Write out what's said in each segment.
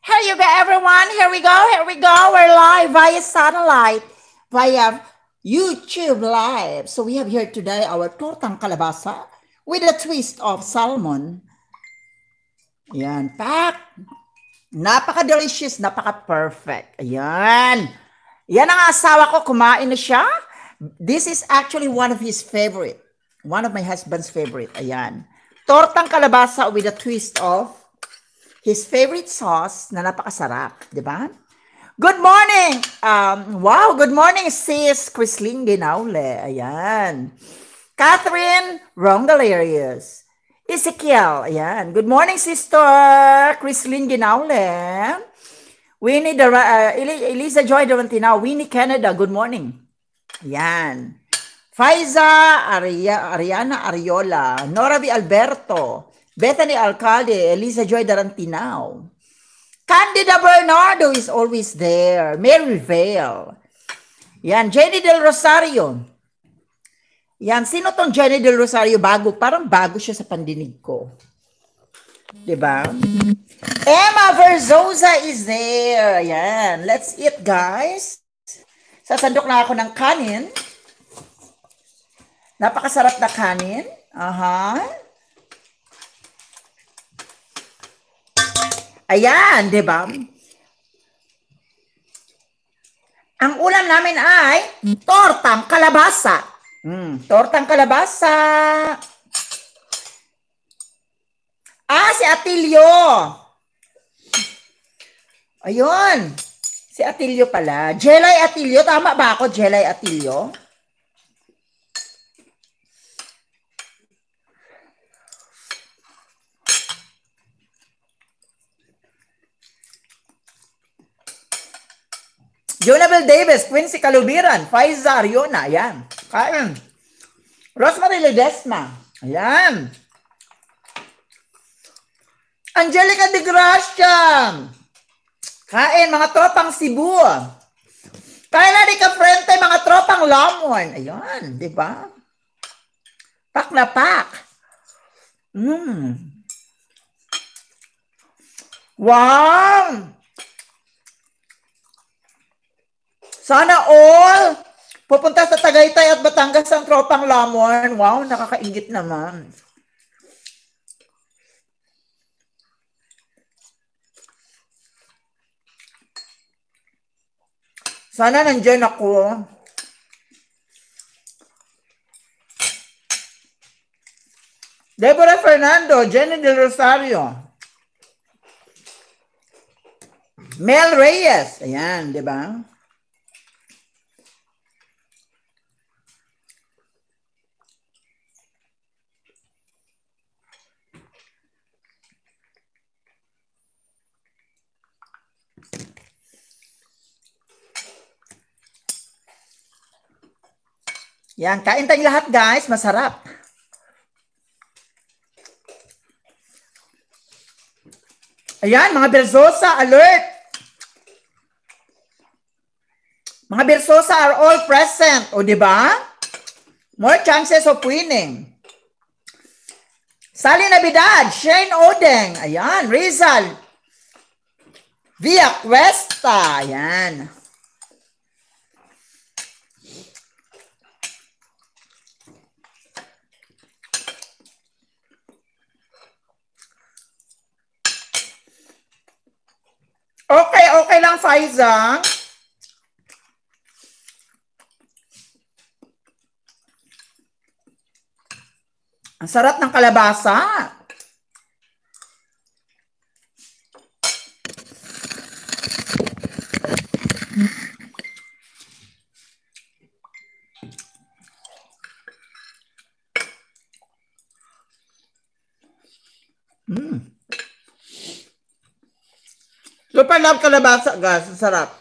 Here you go, everyone. Here we go. Here we go. We're live via satellite, via YouTube Live. So we have here today our tortang kalabasa with a twist of salmon. Yan, pak. Napaka-delicious, napaka-perfect. Ayan. Yan ang asawa ko, kumain na siya. This is actually one of his favorite. One of my husband's favorite. Ayan. Tortang kalabasa with a twist of his favorite sauce na napakasarap, di ba? Good morning! Um, wow, good morning sis Chrisline Ginaule. Ayan. Catherine Rongalerius. Ezekiel, ayan. Good morning sister Chrisline Ginaule. Winnie Dara, uh, Elisa Joy Dorantino, Winnie Canada, good morning. Ayan. Faiza Aria, Ariana Ariola, Nora V. Alberto, Bethany Alcalde, Elisa Joy Darantinao. Candida Bernardo is always there. Mary Vale. Yan, Jenny Del Rosario. Yan, sino tong Jenny Del Rosario bago? Parang bago siya sa pandinig ko. ba? Diba? Emma Verzosa is there. Yan, let's eat guys. Sasandok na ako ng kanin. Napakasarap na kanin. Aha. Uh-huh. Ayan, di ba? Ang ulam namin ay tortang kalabasa. Mm, tortang kalabasa. Ah, si Atilio. Ayun. Si Atilio pala. Jelay Atilio. Tama ba ako, Jelay Atilio? Jonabel Davis, Quincy Calubiran, Faiza Riona, ayan. Kain. Rosemary Ledesma, ayan. Angelica de Gracia, kain mga tropang Cebu. Kain na ka frente mga tropang Lamon. Ayan, di ba? Pak na pak. Mm. Wow! Sana all pupunta sa Tagaytay at Batangas ang tropang Lamon. Wow, nakakaingit naman. Sana nandiyan ako. Deborah Fernando, Jenny Del Rosario, Mel Reyes. Ayan, di ba? Yan, kain tayong lahat guys, masarap. Ayan, mga Bersosa, alert! Mga Bersosa are all present, o di ba? More chances of winning. Sally Navidad, Shane Odeng, ayan, Rizal, Via Cuesta, ayan. okay lang, Faiza. Ang sarap ng kalabasa. Sarap kalabasa, guys. Sarap.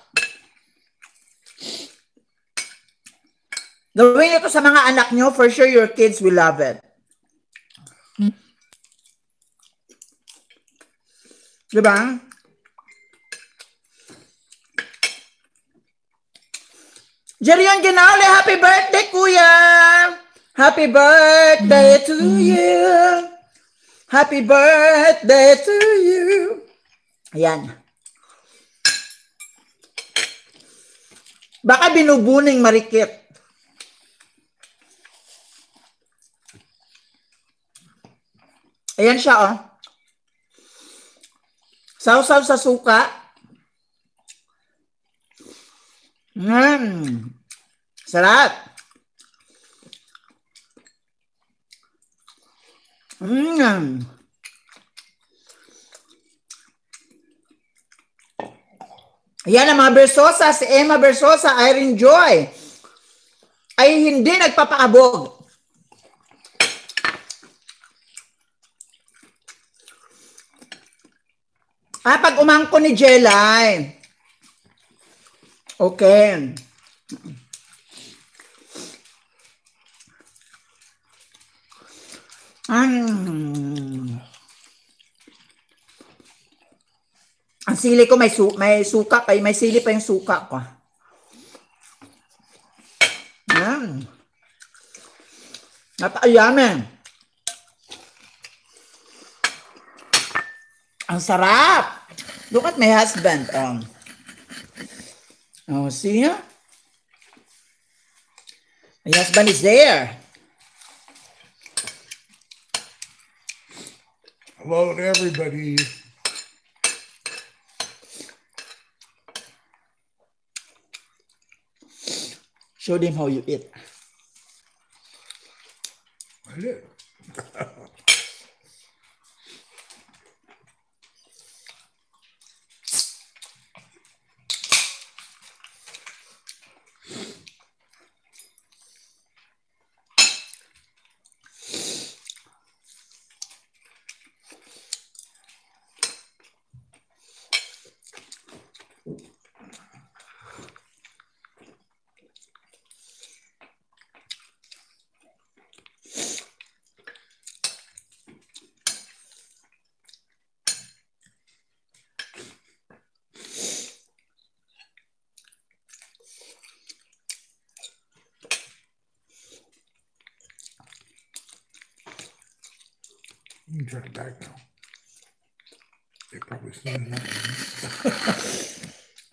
Gawin niyo to sa mga anak niyo. For sure, your kids will love it. Diba? Jerion Ginale, happy birthday, kuya! Happy birthday to you! Happy birthday to you! Ayan. Baka binubuning marikit. Ayan siya, oh. Sausaw sa suka. Mmm. Sarap. Mmm. Ayan ang mga Bersosa, si Emma Bersosa, Irene Joy, ay hindi nagpapaabog. Ah, pag umangko ni Jelay. Okay. Mm. Ang sili ko may, su may suka kay may sili pa yung suka ko. Yan. Napaka-yummy. Ang sarap. Look at my husband. Um, oh, see him? My husband is there. Hello to everybody. Show them how you eat.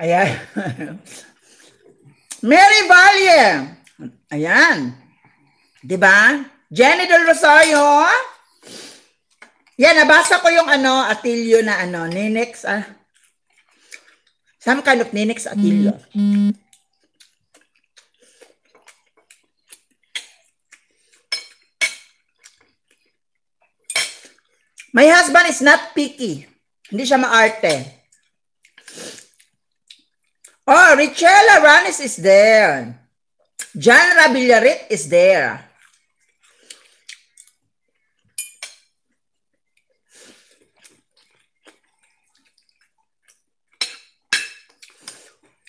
Ayan. Mary Valle. Ayan. Diba? Jenny Del Rosario. Yan, nabasa ko yung ano, Atilio na ano, Ninex, ah. Some kind of Ninex Atilio. Mm-hmm. My husband is not picky. Hindi siya maarte. Richelle Ranis is there. John Rabillarit is there.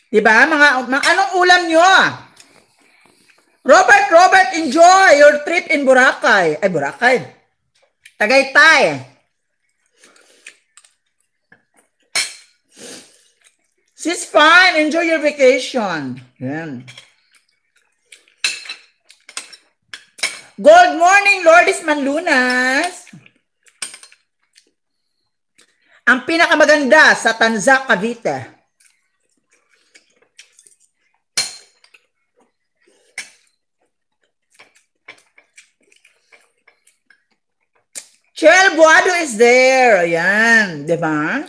Diba? Mga, mga anong ulam nyo? Robert, Robert, enjoy your trip in Boracay. Ay, Boracay. Tagaytay. Sis, fine. Enjoy your vacation. Yan. Good morning, Lourdes Manlunas. Ang pinakamaganda sa Tanza, Cavite. Chel Buado is there. Ayan, di ba?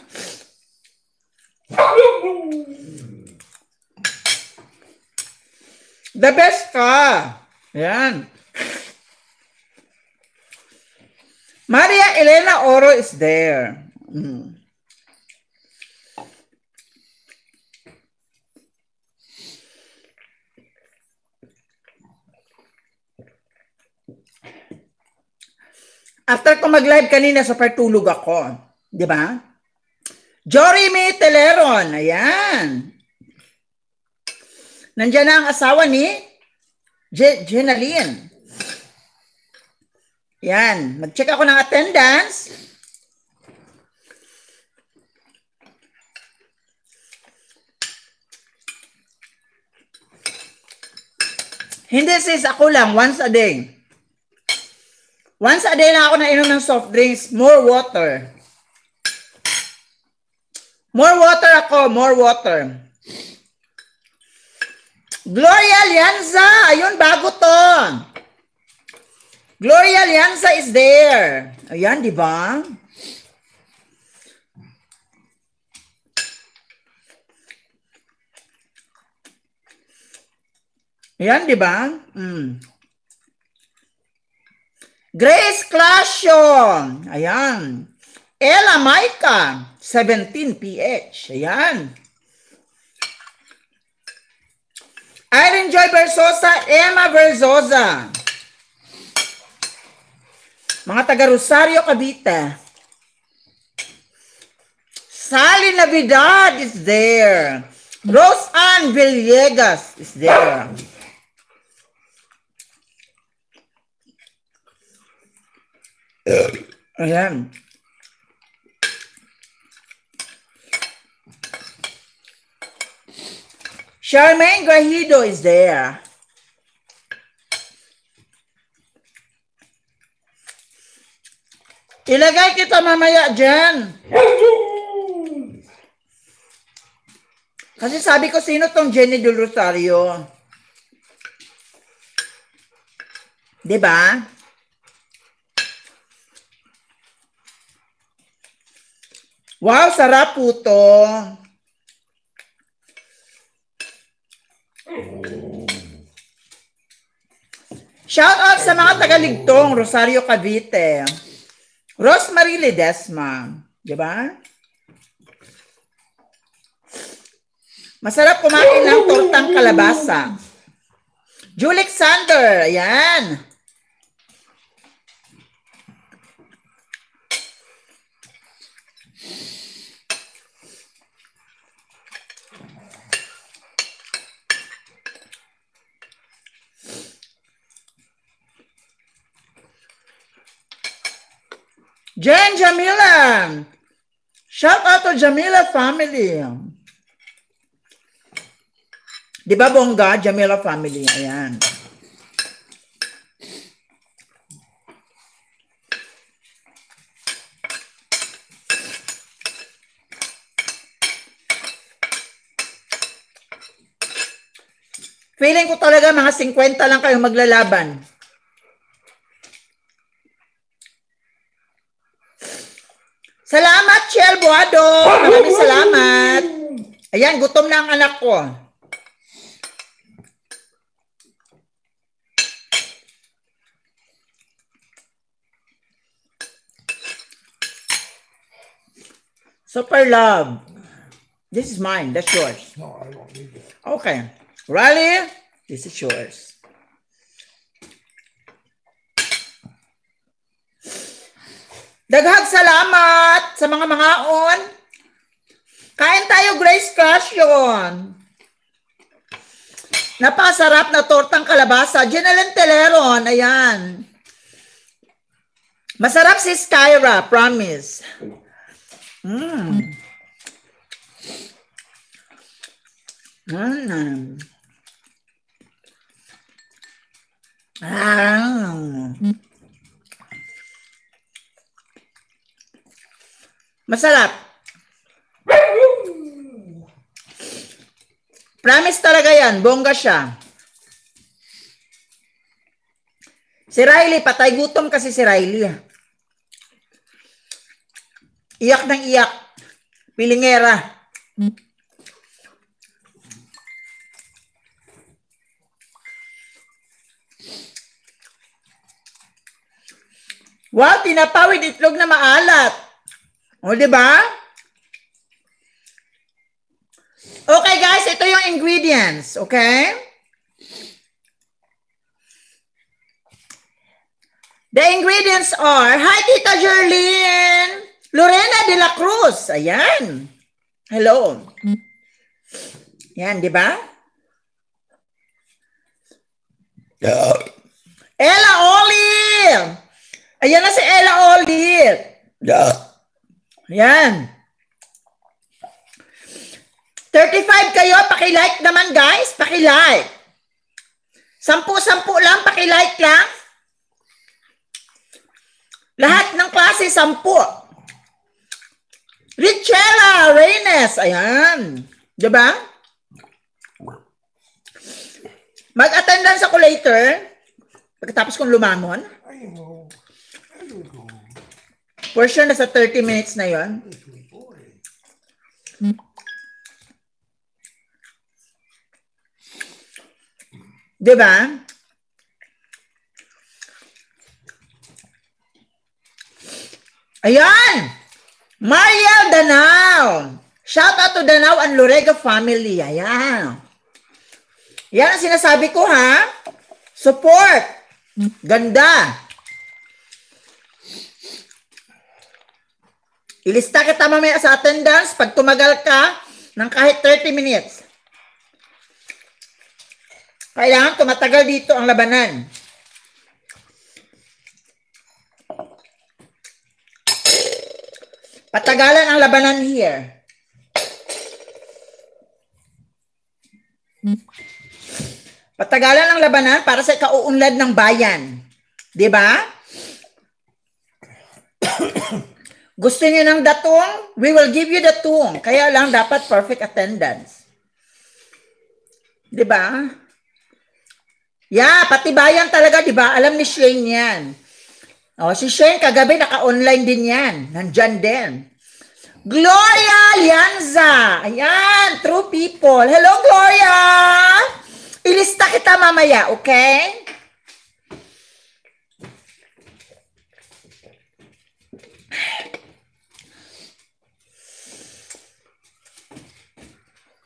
The best ka! Yan. Maria Elena Oro is there. Mm. After ko mag-live kanina, super tulog ako. Di ba? Jorimi May Teleron. Ayan. Nandiyan na ang asawa ni Je Jenaline. Yan. Mag-check ako ng attendance. Hindi sis, ako lang. Once a day. Once a day lang ako na inom ng soft drinks. More water. More water ako, more water. Gloria Alianza, ayun, bago to. Gloria Alianza is there. Ayan, di ba? Ayan, di ba? Mm. Grace Clasio. Ayan. Ella Maica, 17PH. Ayan. Irene Joy Versosa, Emma Versosa. Mga taga Rosario, Cavite. Sally Navidad is there. Rose Ann Villegas is there. Ayan. Charmaine Guajido is there. Ilagay kita mamaya dyan. Kasi sabi ko, sino tong Jenny Del Rosario? ba? Diba? Wow, sarap po to. Oh. Shout out sa mga tagaligtong Rosario Cavite. Rosemary Ledesma. Di ba? Masarap kumain ng tortang kalabasa. Julie Sander. Ayan. Jen Jamila. Shout out to Jamila family. Di ba bongga? Jamila family. Ayan. Feeling ko talaga mga 50 lang kayo maglalaban. Buhado. Maraming salamat. Ayan, gutom na ang anak ko. Super love. This is mine. That's yours. No, I don't need that. Okay. Riley, this is yours. Daghag salamat sa mga mga on. Kain tayo, Grace Crush yun. Napasarap na tortang kalabasa. Jeneline Teleron, ayan. Masarap si Skyra, promise. Mm. Mm. Ah. Mm. Masarap. Promise talaga yan. Bongga siya. Si Riley, patay gutom kasi si Riley. Ah. Iyak ng iyak. Pilingera. Wow, tinapawid itlog na maalat. O, di ba? Okay, guys. Ito yung ingredients. Okay? The ingredients are, Hi, Tita Jerlyn! Lorena de la Cruz. Ayan. Hello. Yan, di ba? Yeah. Ella Oli! Ayan na si Ella Oli! Yeah. Ayan. 35 kayo, paki-like naman guys, paki-like. Sampu-sampu lang, paki-like lang. Lahat ng klase, sampu. Richella Reynes, ayan. Diba? Mag-attend lang sa collator. Pagkatapos kong lumamon. Ay, no. For sure, nasa 30 minutes na yon. Diba? Ayan! Mariel Danao! Shout out to Danao and Lorega family. Ayan. Yan ang sinasabi ko, ha? Support. Ganda. Ilista kita mamaya sa attendance pag tumagal ka ng kahit 30 minutes. Kailangan tumatagal dito ang labanan. Patagalan ang labanan here. Patagalan ang labanan para sa kauunlad ng bayan. 'Di ba? Gusto niyo ng datong? We will give you datong. Kaya lang dapat perfect attendance. 'Di ba? Yeah, pati bayan talaga, 'di ba? Alam ni Shane 'yan. Oh, si Shane kagabi naka-online din 'yan. Nandiyan din. Gloria Lianza. Ayan, true people. Hello, Gloria! Ilista kita mamaya, okay?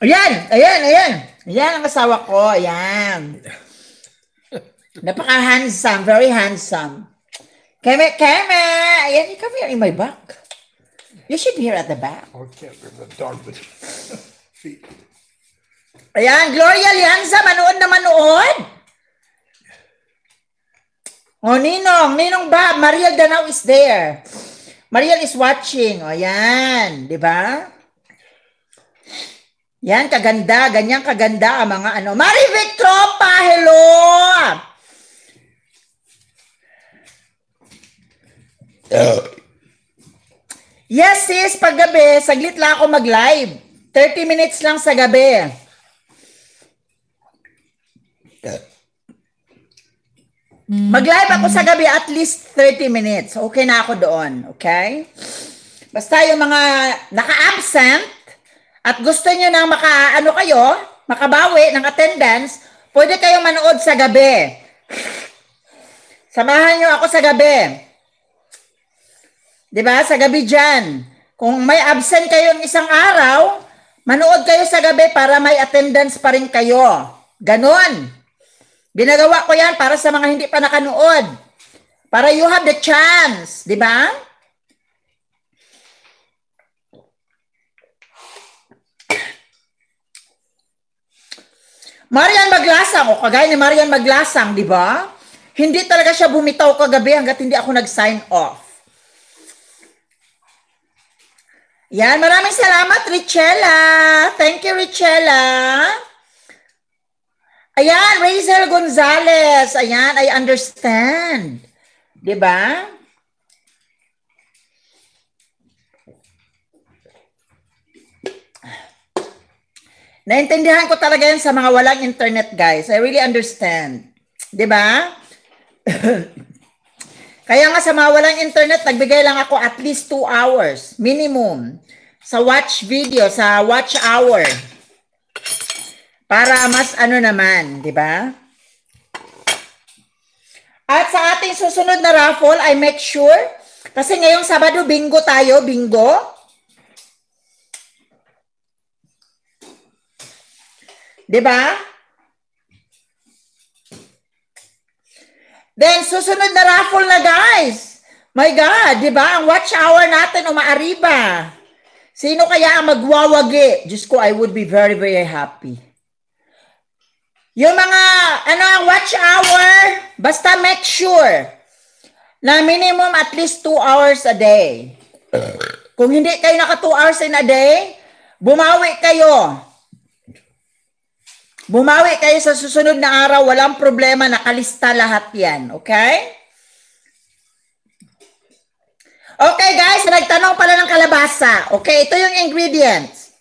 Ayan! Ayan! Ayan! Ayan ang asawa ko. Ayan. Napaka-handsome. Very handsome. Keme, Keme! Ayan, you come here in my back. You should be here at the back. Okay, oh, can't remember the dog with feet. Ayan, Gloria Lianza, manood na manood. oh, Ninong, Ninong ba? Mariel Danau is there. Mariel is watching. O, yan. Di ba? Yan, kaganda. Ganyan kaganda ang mga ano. Marivic Tropa, hello! Uh. Oh. Yes, sis, paggabi, saglit lang ako mag-live. 30 minutes lang sa gabi. Uh. Mag-live ako sa gabi at least 30 minutes. Okay na ako doon. Okay? Basta yung mga naka-absent, at gusto niyo nang maka, ano kayo, makabawi ng attendance, pwede kayong manood sa gabi. Samahan niyo ako sa gabi. 'Di ba? Sa gabi diyan. Kung may absent kayo ng isang araw, manood kayo sa gabi para may attendance pa rin kayo. Ganon. Ginagawa ko yan para sa mga hindi pa nakanood. Para you have the chance, di ba? Marian Maglasang, o kagaya ni Marian Maglasang, di ba? Hindi talaga siya bumitaw kagabi hanggat hindi ako nag-sign off. Yan, maraming salamat, Richella. Thank you, Richella. Ayan, Razel Gonzalez. Ayan, I understand. 'Di ba? Naintindihan ko talaga yan sa mga walang internet, guys. I really understand. ba? Diba? Kaya nga sa mga walang internet, nagbigay lang ako at least 2 hours, minimum, sa watch video, sa watch hour. Para mas ano naman, di ba? At sa ating susunod na raffle, I make sure, kasi ngayong Sabado, bingo tayo, bingo. 'Di ba? Then susunod na raffle na guys. My God, 'di ba? Ang watch hour natin umaariba. Sino kaya ang magwawagi? Just ko, I would be very very happy. Yung mga ano ang watch hour, basta make sure na minimum at least 2 hours a day. Kung hindi kayo naka 2 hours in a day, bumawi kayo. Bumawi kayo sa susunod na araw, walang problema, nakalista lahat yan. Okay? Okay guys, nagtanong pala ng kalabasa. Okay, ito yung ingredients.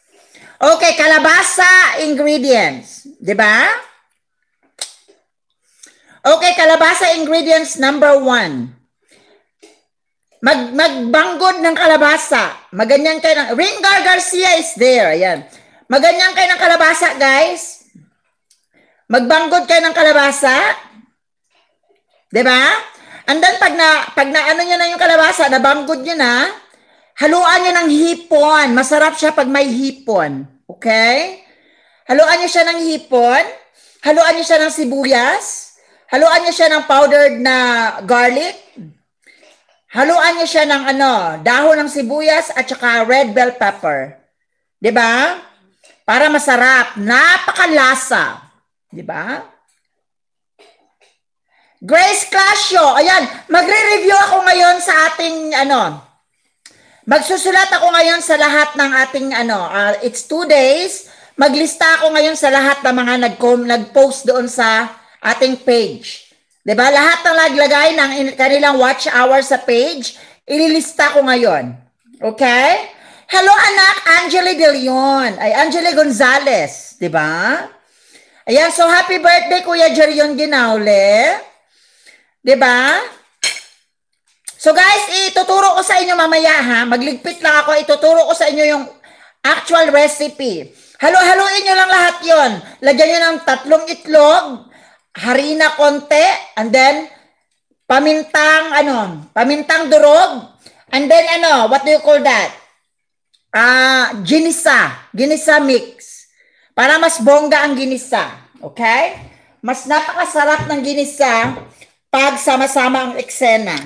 Okay, kalabasa ingredients. ba? Diba? Okay, kalabasa ingredients number one. Mag, magbanggod ng kalabasa. Maganyan kayo ng... Ringar Garcia is there. Ayan. Maganyan kayo ng kalabasa, guys. Magbanggod kayo ng kalabasa. 'Di ba? Andan pag na pag na ano niyo na yung kalabasa, nabanggod niyo na, haluan niyo ng hipon. Masarap siya pag may hipon. Okay? Haluan niyo siya ng hipon, haluan niyo siya ng sibuyas, haluan niyo siya ng powdered na garlic, haluan niyo siya ng ano, dahon ng sibuyas at saka red bell pepper. 'Di ba? Para masarap, napakalasa. Di ba? Grace Clasio, ayan, magre-review ako ngayon sa ating ano. Magsusulat ako ngayon sa lahat ng ating ano, uh, it's two days. Maglista ako ngayon sa lahat ng mga nag-com, nag-post doon sa ating page. 'Di ba? Lahat ng laglagay ng kanilang watch hour sa page, ililista ko ngayon. Okay? Hello anak, Angeli De Leon. Ay Angeli Gonzales, 'di ba? Ayan, so happy birthday Kuya Jerion Ginaule. 'Di ba? So guys, ituturo ko sa inyo mamaya ha. Magligpit lang ako, ituturo ko sa inyo yung actual recipe. Halo-haloin nyo lang lahat yon. Lagyan nyo ng tatlong itlog, harina konti, and then pamintang, ano, pamintang durog, and then ano, what do you call that? Ah, uh, ginisa, ginisa mix. Para mas bongga ang ginisa. Okay? Mas napakasarap ng ginisa pag sama-sama ang eksena.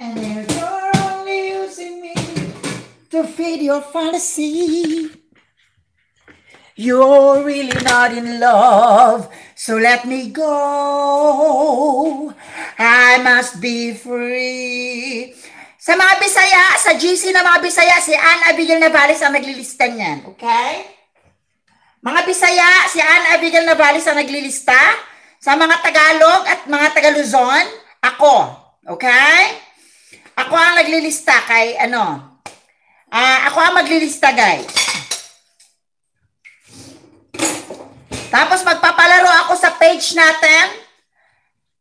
And you're only using me to feed your fantasy. You're really not in love, so let me go. I must be free. Sa mga Bisaya, sa GC na mga Bisaya, si Ann Abigail Navales ang naglilista niyan. Okay? Mga Bisaya, si Ann Abigail Navales ang naglilista. Sa mga Tagalog at mga Tagaluzon, ako. Okay? Ako ang naglilista kay ano. Uh, ako ang maglilista, guys. Tapos magpapalaro ako sa page natin.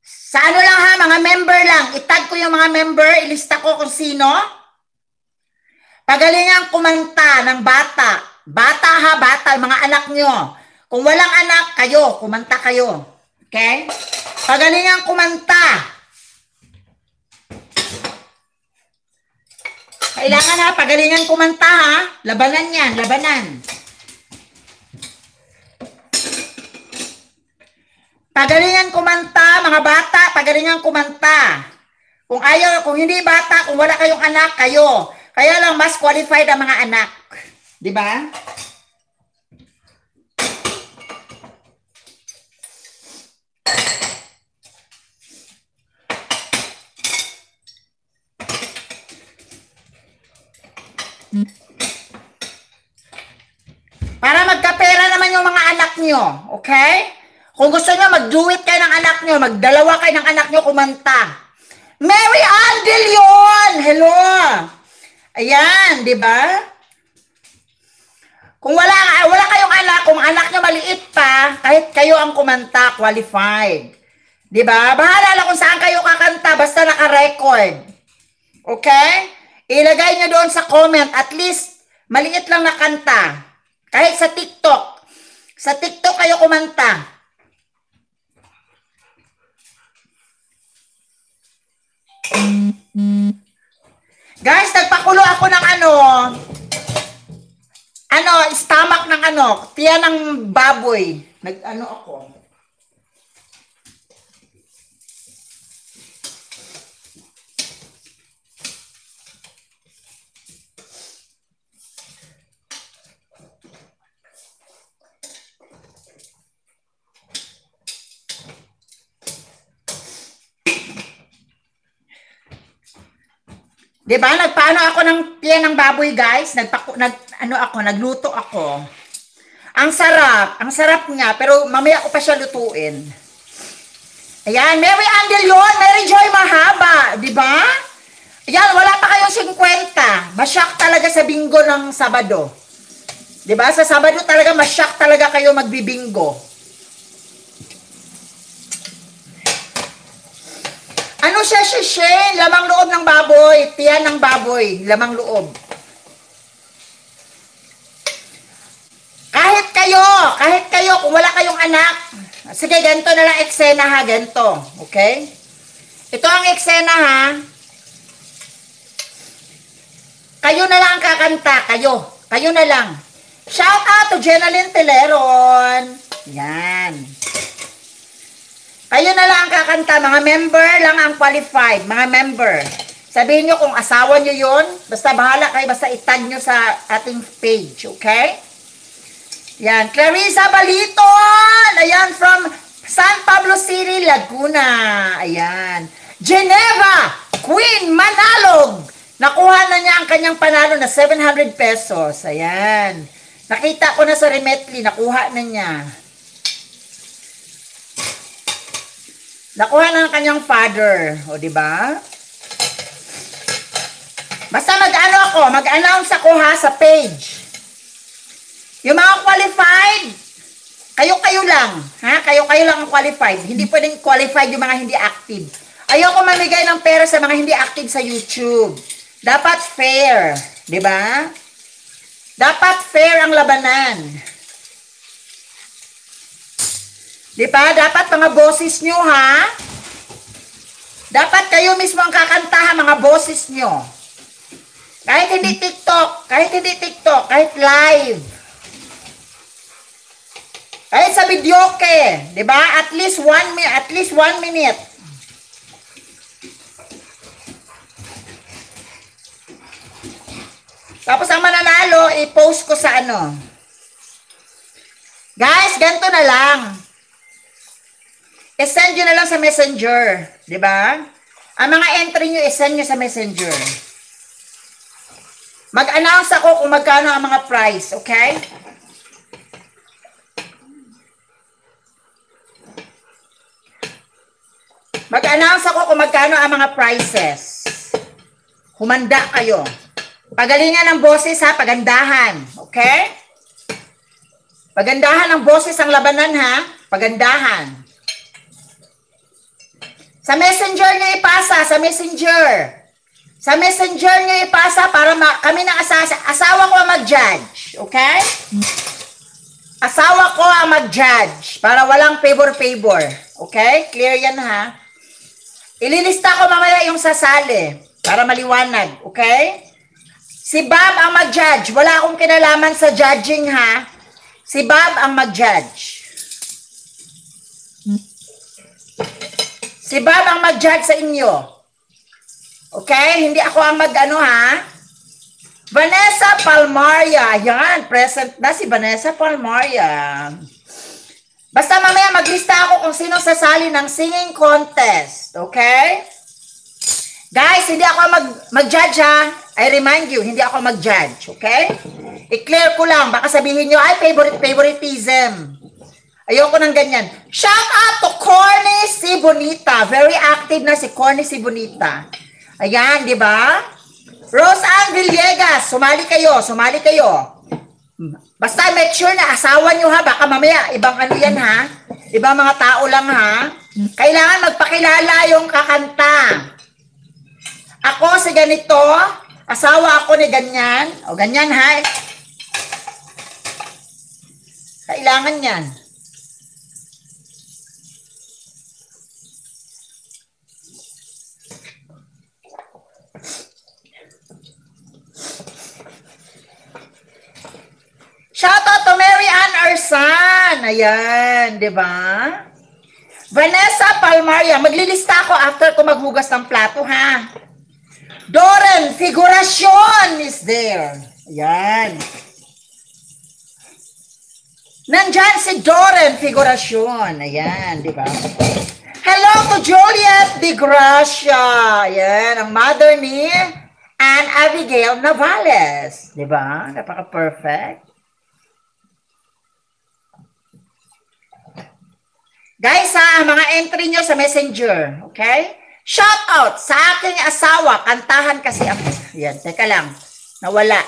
Sa ano lang ha, mga member lang. Itag ko yung mga member, ilista ko kung sino. Pagalingan kumanta ng bata. Bata ha, bata, mga anak nyo. Kung walang anak, kayo, kumanta kayo. Okay? Pagalingan kumanta. Kailangan ha, pagalingan kumanta ha. Labanan yan, labanan. Pagalingan kumanta, mga bata, pagalingan kumanta. Kung ayaw, kung hindi bata, kung wala kayong anak, kayo. Kaya lang mas qualified ang mga anak. Di ba? Para magkapera naman yung mga anak nyo. Okay? Kung gusto nyo, mag-duet kayo ng anak nyo, magdalawa kayo ng anak nyo, kumanta. Mary Ann De Hello! Ayan, di ba? Kung wala, wala kayong anak, kung anak nyo maliit pa, kahit kayo ang kumanta, qualified. Di ba? Bahala lang kung saan kayo kakanta, basta naka-record. Okay? Ilagay nyo doon sa comment, at least, maliit lang na kanta. Kahit sa TikTok. Sa TikTok kayo kumanta. Guys, nagpakulo ako ng ano, ano, stomach ng ano, tiyan ng baboy. Nag, ano ako. 'Di ba? Nagpaano ako ng piyan ng baboy, guys? Nagpaku nag ano ako, nagluto ako. Ang sarap, ang sarap niya, pero mamaya ko pa siya lutuin. Ayan, Mary Angelion, Mary Joy Mahaba, 'di ba? Ayan, wala pa kayong 50. Masyak talaga sa bingo ng Sabado. 'Di ba? Sa Sabado talaga masyak talaga kayo magbibingo. Ano siya, shishe? Lamang loob ng baboy. Tiyan ng baboy. Lamang loob. Kahit kayo, kahit kayo, kung wala kayong anak, sige, ganito na lang eksena ha, ganito. Okay? Ito ang eksena ha. Kayo na lang ang kakanta, kayo. Kayo na lang. Shout out to Jenalyn Teleron. Yan. Kayo na lang ang kakanta. Mga member lang ang qualified. Mga member. Sabihin nyo kung asawa nyo yun. Basta bahala kayo. Basta itag nyo sa ating page. Okay? Yan. Clarissa Balito. Ayan, from San Pablo City, Laguna. Ayan. Geneva! Queen Manalog! Nakuha na niya ang kanyang panalo na 700 pesos. Ayan. Nakita ko na sa Remetly, nakuha na niya. Nakuha na ng kanyang father. O, di ba? Basta mag-ano ako, mag-announce ako ha sa page. Yung mga qualified, kayo-kayo lang. Ha? Kayo-kayo lang ang qualified. Hindi pwedeng qualified yung mga hindi active. Ayoko mamigay ng pera sa mga hindi active sa YouTube. Dapat fair. Di ba? Dapat fair ang labanan. Di ba? Dapat mga boses nyo, ha? Dapat kayo mismo ang kakanta, ha, mga boses nyo. Kahit hindi TikTok, kahit hindi TikTok, kahit live. Kahit sa videoke, di ba? At least one minute, at least one minute. Tapos ang mananalo, i-post ko sa ano. Guys, ganito na lang. I-send nyo na lang sa messenger. Di ba? Ang mga entry nyo, i-send nyo sa messenger. Mag-announce ako kung magkano ang mga price. Okay? Mag-announce ako kung magkano ang mga prices. Humanda kayo. Pagalingan ng boses ha, pagandahan. Okay? Pagandahan ng boses ang labanan ha, pagandahan. Sa messenger niya ipasa, sa messenger. Sa messenger niya ipasa para ma- kami na asasa, asawa ko ang mag-judge. Okay? Asawa ko ang mag-judge para walang favor-favor. Okay? Clear yan ha? Ililista ko mamaya yung sasali para maliwanag. Okay? Si Bob ang mag-judge. Wala akong kinalaman sa judging ha. Si Bob ang mag-judge. Si Bob ang mag-judge sa inyo. Okay? Hindi ako ang mag-ano ha. Vanessa Palmaria. Yan, present na si Vanessa Palmaria. Basta mamaya maglista ako kung sino sasali ng singing contest. Okay? Guys, hindi ako mag, mag-judge ha. I remind you, hindi ako mag-judge. Okay? I-clear ko lang. Baka sabihin nyo, ay, favorite, favoritism. Ayoko ng ganyan. Shout out to Corny si Bonita. Very active na si Corny si Bonita. Ayan, di ba? Rose Ann Villegas, sumali kayo, sumali kayo. Basta make sure na asawa nyo ha, baka mamaya ibang ano yan ha. Ibang mga tao lang ha. Kailangan magpakilala yung kakanta. Ako si ganito, asawa ako ni ganyan. O ganyan ha. Kailangan yan. Shout out to Mary Ann Arsan. Ayan, di ba? Vanessa Palmaria, maglilista ako after ko maghugas ng plato, ha? Doren Figurasyon is there. Ayan. Nandyan si Doren Figurasyon. Ayan, di ba? Hello to Juliet De Gracia. Ayan, ang mother ni Anne Abigail Navales. Di ba? Napaka-perfect. Guys, sa mga entry nyo sa messenger, okay? Shout out sa aking asawa, kantahan kasi ako. Yan, teka lang, nawala.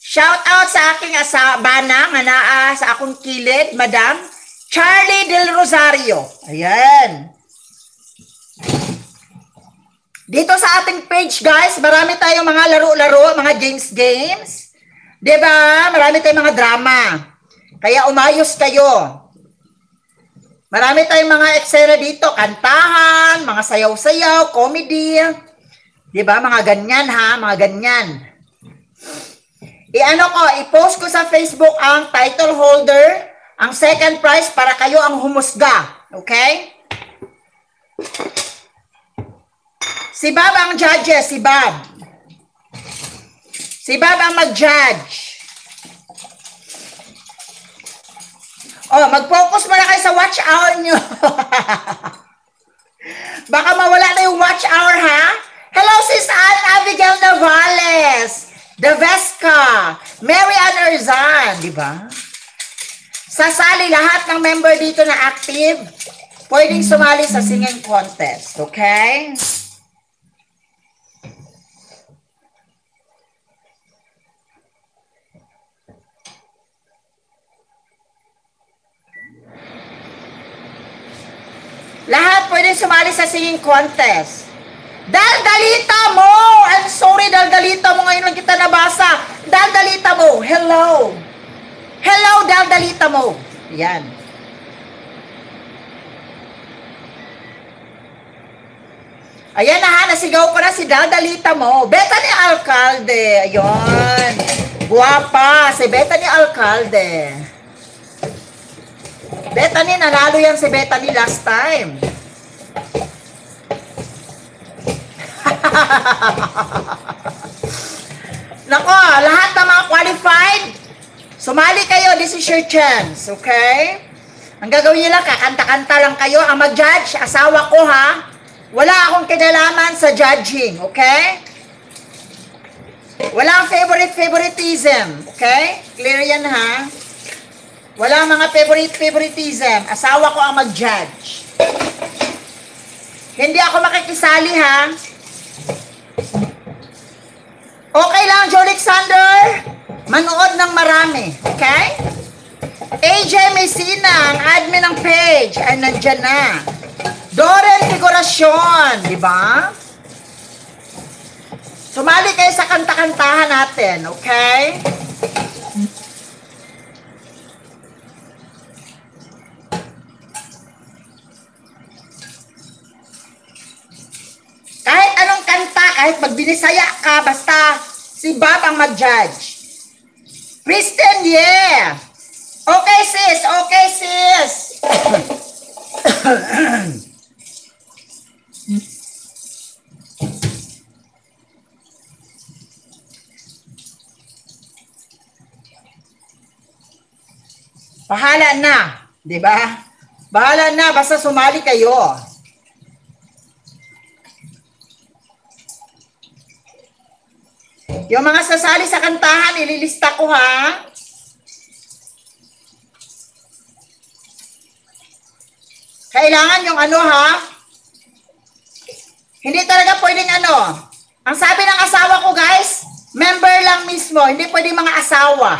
Shout out sa aking asawa, na nga sa akong kilid, madam, Charlie Del Rosario. Ayan. Dito sa ating page, guys, marami tayong mga laro-laro, mga games-games. ba? Diba? Marami tayong mga drama. Kaya umayos kayo. Marami tayong mga eksena dito, kantahan, mga sayaw-sayaw, comedy. 'Di ba? Mga ganyan ha, mga ganyan. I-ano ko, i-post ko sa Facebook ang title holder, ang second prize para kayo ang humusga. Okay? Si Bob ang judges, eh. si Bob. Si Bob ang mag-judge. Oh, mag-focus muna kayo sa watch hour nyo. Baka mawala na yung watch hour, ha? Hello, Sis Ann Abigail Navales, Devesca, Mary Ann Erzan, di ba? Sasali lahat ng member dito na active, pwedeng sumali sa singing contest, okay? Okay. Lahat pwede sumali sa singing contest. Daldalita mo! I'm sorry, daldalita mo. Ngayon lang kita nabasa. Daldalita mo. Hello. Hello, daldalita mo. Yan. Ayan na ha, nasigaw ko na si Daldalita mo. Bethany Alcalde. Ayan. Guwapa. Si Bethany Alcalde. Bethany, nanalo yan si Bethany last time. Nako, lahat na mga qualified, sumali kayo. This is your chance, okay? Ang gagawin nyo lang, kakanta-kanta lang kayo. Ang mag-judge, asawa ko ha. Wala akong kinalaman sa judging, okay? Walang favorite favoritism, okay? Clear yan ha? Wala mga favorite favoritism. Asawa ko ang mag-judge. Hindi ako makikisali ha. Okay lang, Joe Alexander. Manood ng marami. Okay? AJ Messina, ang admin ng page, ay nandyan na. Doren Figurasyon, di ba? Sumali kayo sa kanta-kantahan natin, okay? Kahit anong kanta, kahit magbinisaya ka, basta si Bob ang mag-judge. Kristen, yeah! Okay, sis! Okay, sis! Bahala na, 'di ba? Bahala na basta sumali kayo. Yung mga sasali sa kantahan, ililista ko ha. Kailangan yung ano ha. Hindi talaga pwedeng ano. Ang sabi ng asawa ko guys, member lang mismo. Hindi pwedeng mga asawa.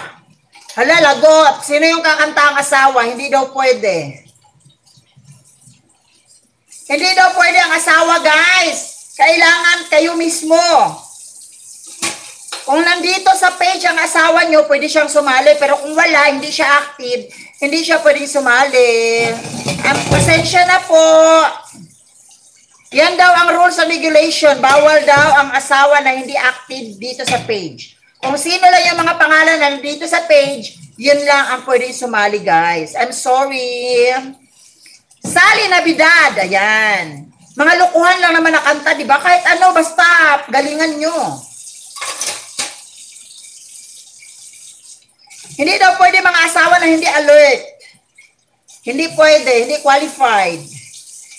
Hala, lagot. Sino yung kakanta ang asawa? Hindi daw pwede. Hindi daw pwede ang asawa guys. Kailangan kayo mismo. Kung nandito sa page ang asawa nyo, pwede siyang sumali. Pero kung wala, hindi siya active, hindi siya pwedeng sumali. Ang pasensya na po. Yan daw ang rules and regulation. Bawal daw ang asawa na hindi active dito sa page. Kung sino lang yung mga pangalan na nandito sa page, yun lang ang pwedeng sumali, guys. I'm sorry. Sali na bidad. Ayan. Mga lukuhan lang naman nakanta, di ba? Kahit ano, basta galingan nyo. Hindi daw pwede mga asawa na hindi alert. Hindi pwede, hindi qualified.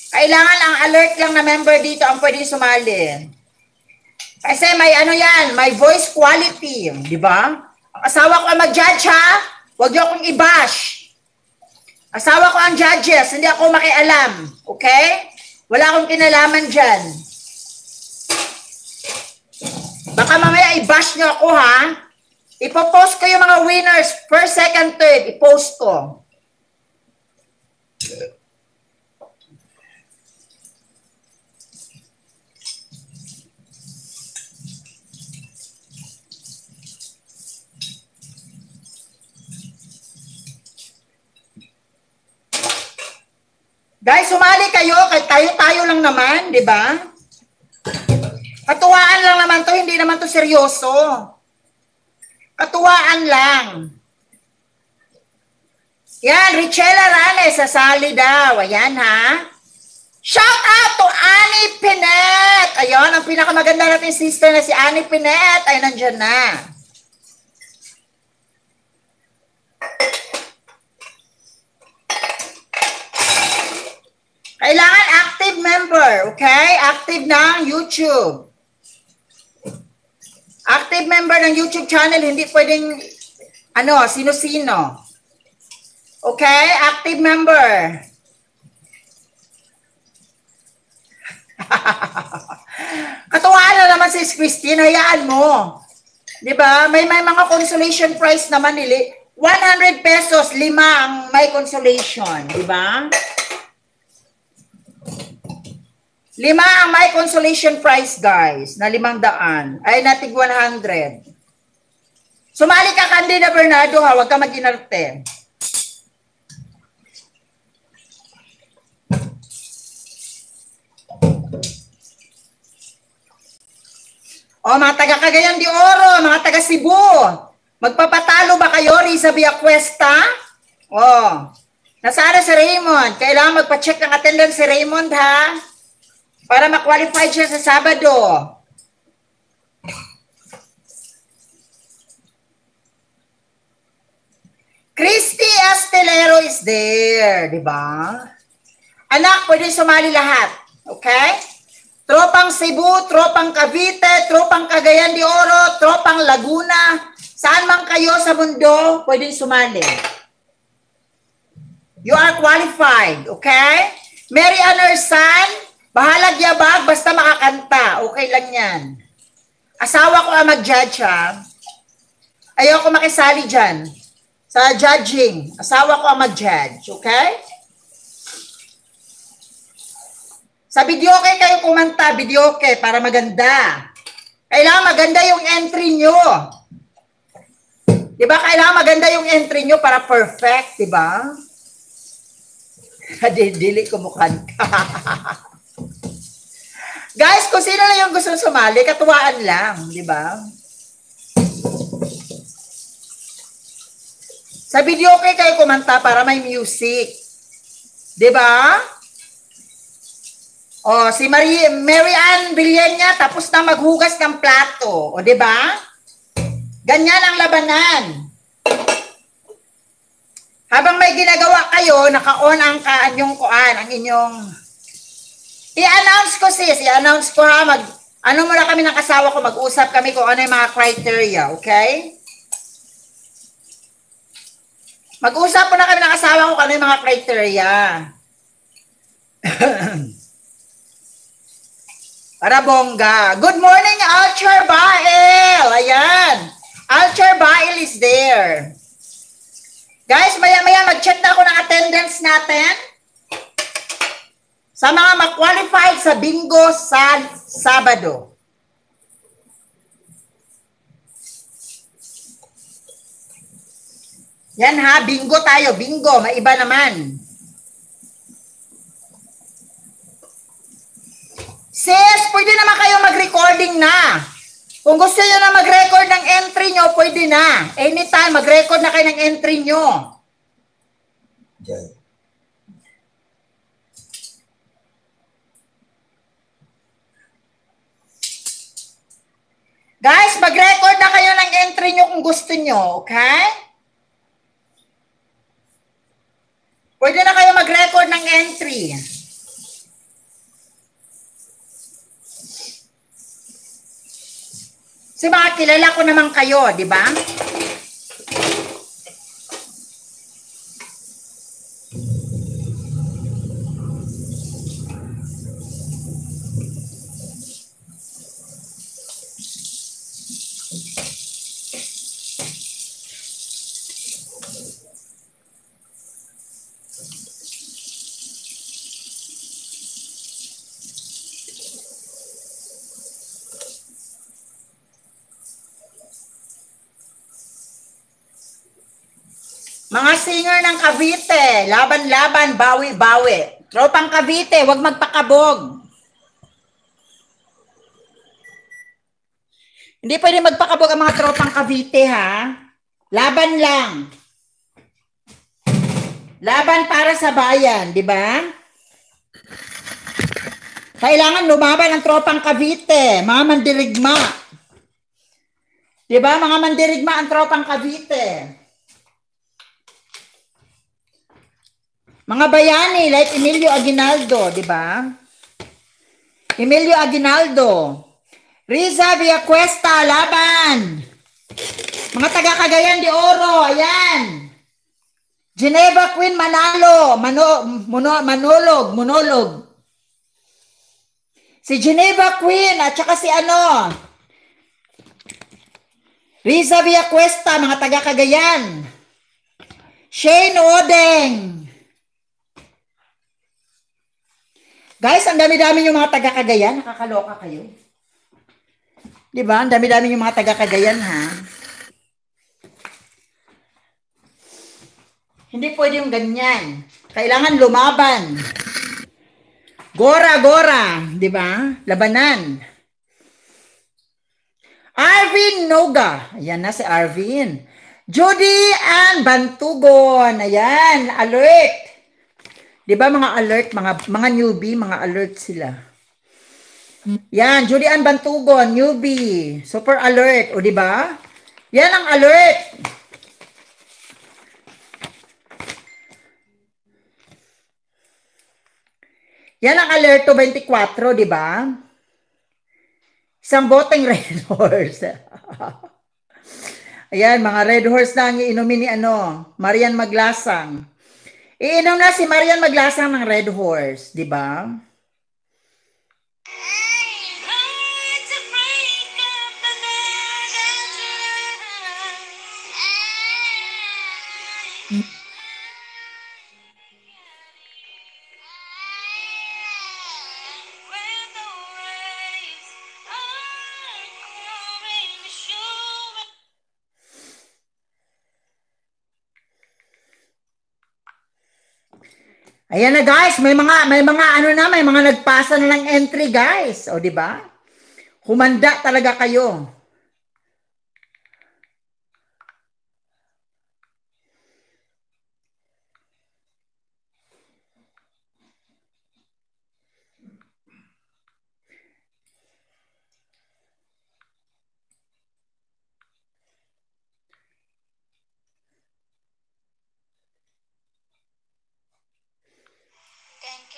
Kailangan ang alert lang na member dito ang pwede sumali. Kasi may ano yan, may voice quality, di ba? asawa ko ang mag-judge ha, huwag niyo akong i-bash. Asawa ko ang judges, hindi ako makialam, okay? Wala akong kinalaman dyan. Baka mamaya i-bash niyo ako ha. Ipopost ko yung mga winners. First, second, third. Ipost ko. Guys, sumali kayo. Tayo-tayo lang naman, di ba? Katuwaan lang naman to. Hindi naman to seryoso katuwaan lang. Yan, Richella Rales, sasali daw. Ayan ha. Shout out to Annie Pinet. Ayun, ang pinakamaganda natin sister na si Annie Pinet ay nandiyan na. Kailangan active member, okay? Active ng YouTube. Active member ng YouTube channel, hindi pwedeng ano, sino-sino. Okay? Active member. Katuwaan na naman si Christine, hayaan mo. 'Di ba? May may mga consolation prize naman nili. 100 pesos, lima ang may consolation, 'di ba? Lima ang my consolation prize, guys, na limang daan. Ay, natig 100. Sumali ka, Candida Bernardo, ha? Huwag ka mag-inarte. O, mga taga Cagayan de Oro, mga taga Cebu, magpapatalo ba kayo, Risa Villacuesta? O, nasaan na si Raymond? Kailangan magpa-check ng attendance si Raymond, ha? Para ma-qualified siya sa Sabado. Christy Estelero is there, di ba? Anak, pwede sumali lahat. Okay? Tropang Cebu, Tropang Cavite, Tropang Cagayan de Oro, Tropang Laguna. Saan man kayo sa mundo, pwede sumali. You are qualified, okay? Mary Ann Ersan, Bahalag yabag, basta makakanta. Okay lang yan. Asawa ko ang mag-judge ha. Ayoko makisali dyan. Sa judging. Asawa ko ang mag-judge. Okay? Sa video okay kayo kumanta. Video okay para maganda. Kailangan maganda yung entry nyo. Diba? Kailangan maganda yung entry nyo para perfect. Diba? Dili ko mukha. Guys, kung sino lang yung gusto sumali, katuwaan lang, di ba? Sa video okay kayo kumanta para may music. Di ba? O, oh, si Marie, Mary Ann Villanya tapos na maghugas ng plato. O, di ba? Ganyan ang labanan. Habang may ginagawa kayo, naka-on ang ka, ang kuan, ang inyong I-announce ko sis, i-announce ko ha, mag, ano muna kami ng kasawa ko, mag-usap kami kung ano yung mga criteria, okay? Mag-usap muna kami ng kasawa ko kung ano yung mga criteria. Para bongga. Good morning, Alcher Bael! Ayan. Alcher Bael is there. Guys, maya-maya mag-check na ako ng attendance natin sa mga ma-qualify sa bingo sa Sabado. Yan ha, bingo tayo, bingo, maiba naman. Sis, pwede naman kayo mag-recording na. Kung gusto niyo na mag-record ng entry nyo, pwede na. Anytime, mag-record na kayo ng entry nyo. Yeah. Guys, mag-record na kayo ng entry nyo kung gusto nyo, okay? Pwede na kayo mag-record ng entry. Si mga kilala ko naman kayo, di ba? singer ng Cavite. Laban-laban, bawi-bawi. Tropang Cavite, huwag magpakabog. Hindi pwede magpakabog ang mga tropang Cavite, ha? Laban lang. Laban para sa bayan, di ba? Kailangan lumaban ang tropang Cavite, mga mandirigma. Di ba, mga mandirigma ang tropang Cavite. Mga bayani, like Emilio Aguinaldo, di ba? Emilio Aguinaldo. Riza Villacuesta, laban! Mga taga Cagayan de Oro, ayan! Geneva Queen Manalo, Mano, Mono, Manolog, Monolog. Si Geneva Queen at saka si ano, Riza Villacuesta, mga taga Cagayan. Shane Odeng. Guys, ang dami-dami yung mga taga Cagayan. Nakakaloka kayo. Di ba? Ang dami-dami yung mga taga Cagayan, ha? Hindi pwede yung ganyan. Kailangan lumaban. Gora, gora. Di ba? Labanan. Arvin Noga. Ayan na si Arvin. Judy and Bantugon. Ayan. Alert. 'Di ba mga alert, mga mga newbie, mga alert sila. Yan, Julian Bantugon, newbie, super alert, o 'di ba? Yan ang alert. Yan ang alert 24, di ba? Isang boteng red horse. Ayan, mga red horse na ang iinumin ni ano, Marian Maglasang. Iinom na si Marian maglasang ng Red Horse, di ba? Ayan na guys, may mga may mga ano na, may mga nagpasa na ng entry guys, o di ba? Humanda talaga kayo.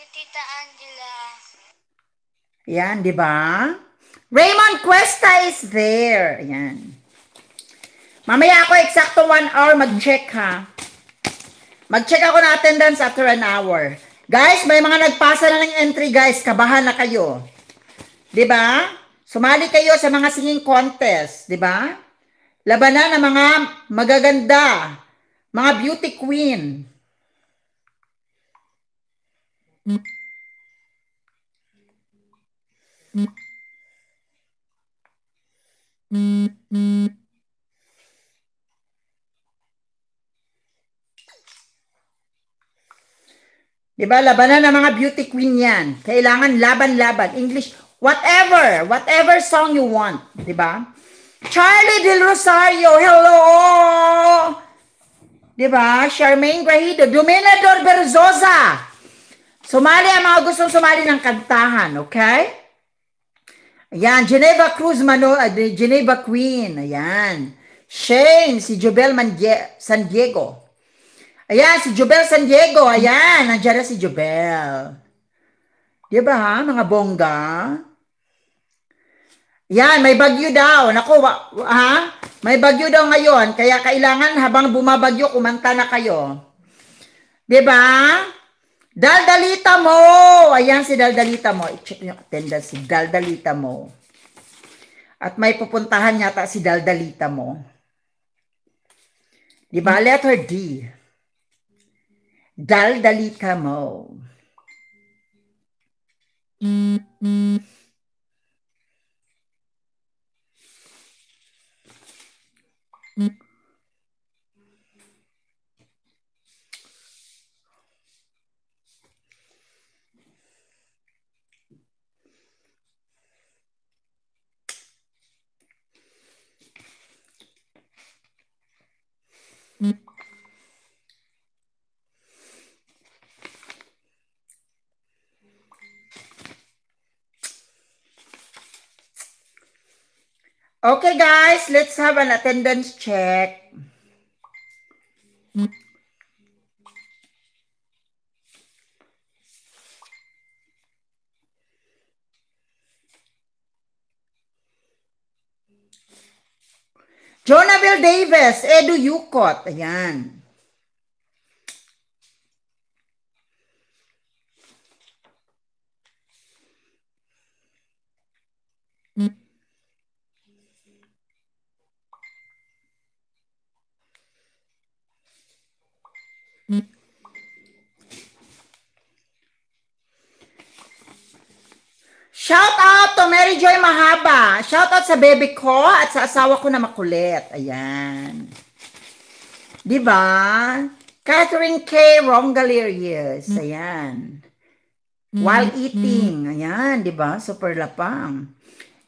Tita Angela. Yan, di ba? Raymond Cuesta is there. Yan. Mamaya ako, eksakto one hour, mag-check ha. Mag-check ako na attendance after an hour. Guys, may mga nagpasa na ng entry guys. Kabahan na kayo. Di ba? Sumali kayo sa mga singing contest. Di ba? Labanan ng mga magaganda. Mga beauty queen. Diba, ba? Labanan ng mga beauty queen yan. Kailangan laban-laban. English, whatever. Whatever song you want. Di ba? Charlie Del Rosario, hello! Diba? ba? Charmaine Grahido, Dumena Dorberzosa. Sumali ang mga gustong sumali ng kantahan, okay? Ayan, Geneva Cruz Mano, uh, Geneva Queen, ayan. Shane, si Jobel Manje, San Diego. Ayan, si Jobel San Diego, ayan, nandiyan na si Jobel. Di ba ha, mga bongga? Yan, may bagyo daw. Naku, ha? May bagyo daw ngayon. Kaya kailangan habang bumabagyo, kumanta na kayo. Di ba? Daldalita mo! Ayan si Daldalita mo. I-check yung attendance si Daldalita mo. At may pupuntahan yata si Daldalita mo. Di ba? Letter D. Daldalita mo. Mm-hmm. Okay, guys, let's have an attendance check. Jonabel Davis, Edu Yukot. Ayan. Shout out to Mary Joy Mahaba. Shout out sa baby ko at sa asawa ko na makulit. Ayan. 'Di ba? Catherine K. Rom Galerius. Mm. Ayan. Mm, While mm. eating. Ayan, 'di ba? Super lapang.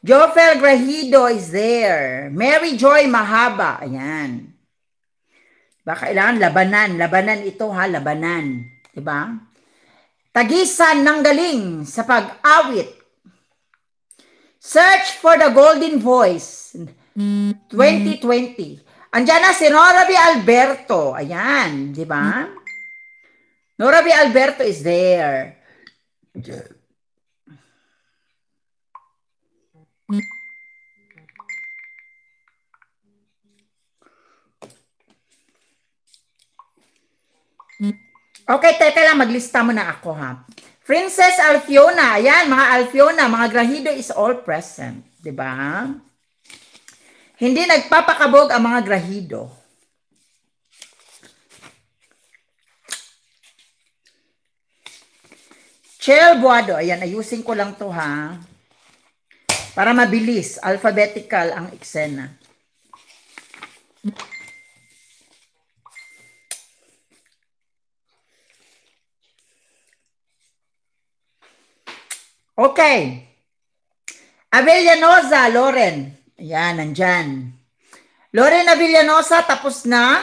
Jofel Grahido is there. Mary Joy Mahaba. Ayan. Diba? Kailangan labanan. Labanan ito ha, labanan. Diba? Tagisan ng galing sa pag-awit Search for the Golden Voice 2020. Andiyan na si Nora B. Alberto. Ayan, di ba? Nora B. Alberto is there. Okay, teka lang, maglista mo na ako ha. Princess Alfiona. Ayan, mga Alfiona, mga grahido is all present. ba? Diba? Hindi nagpapakabog ang mga grahido. Chel Buado. Ayan, ayusin ko lang to ha. Para mabilis, alphabetical ang eksena. Okay. Avellanosa, Loren. Ayan, nandyan. Loren Avellanosa, tapos na.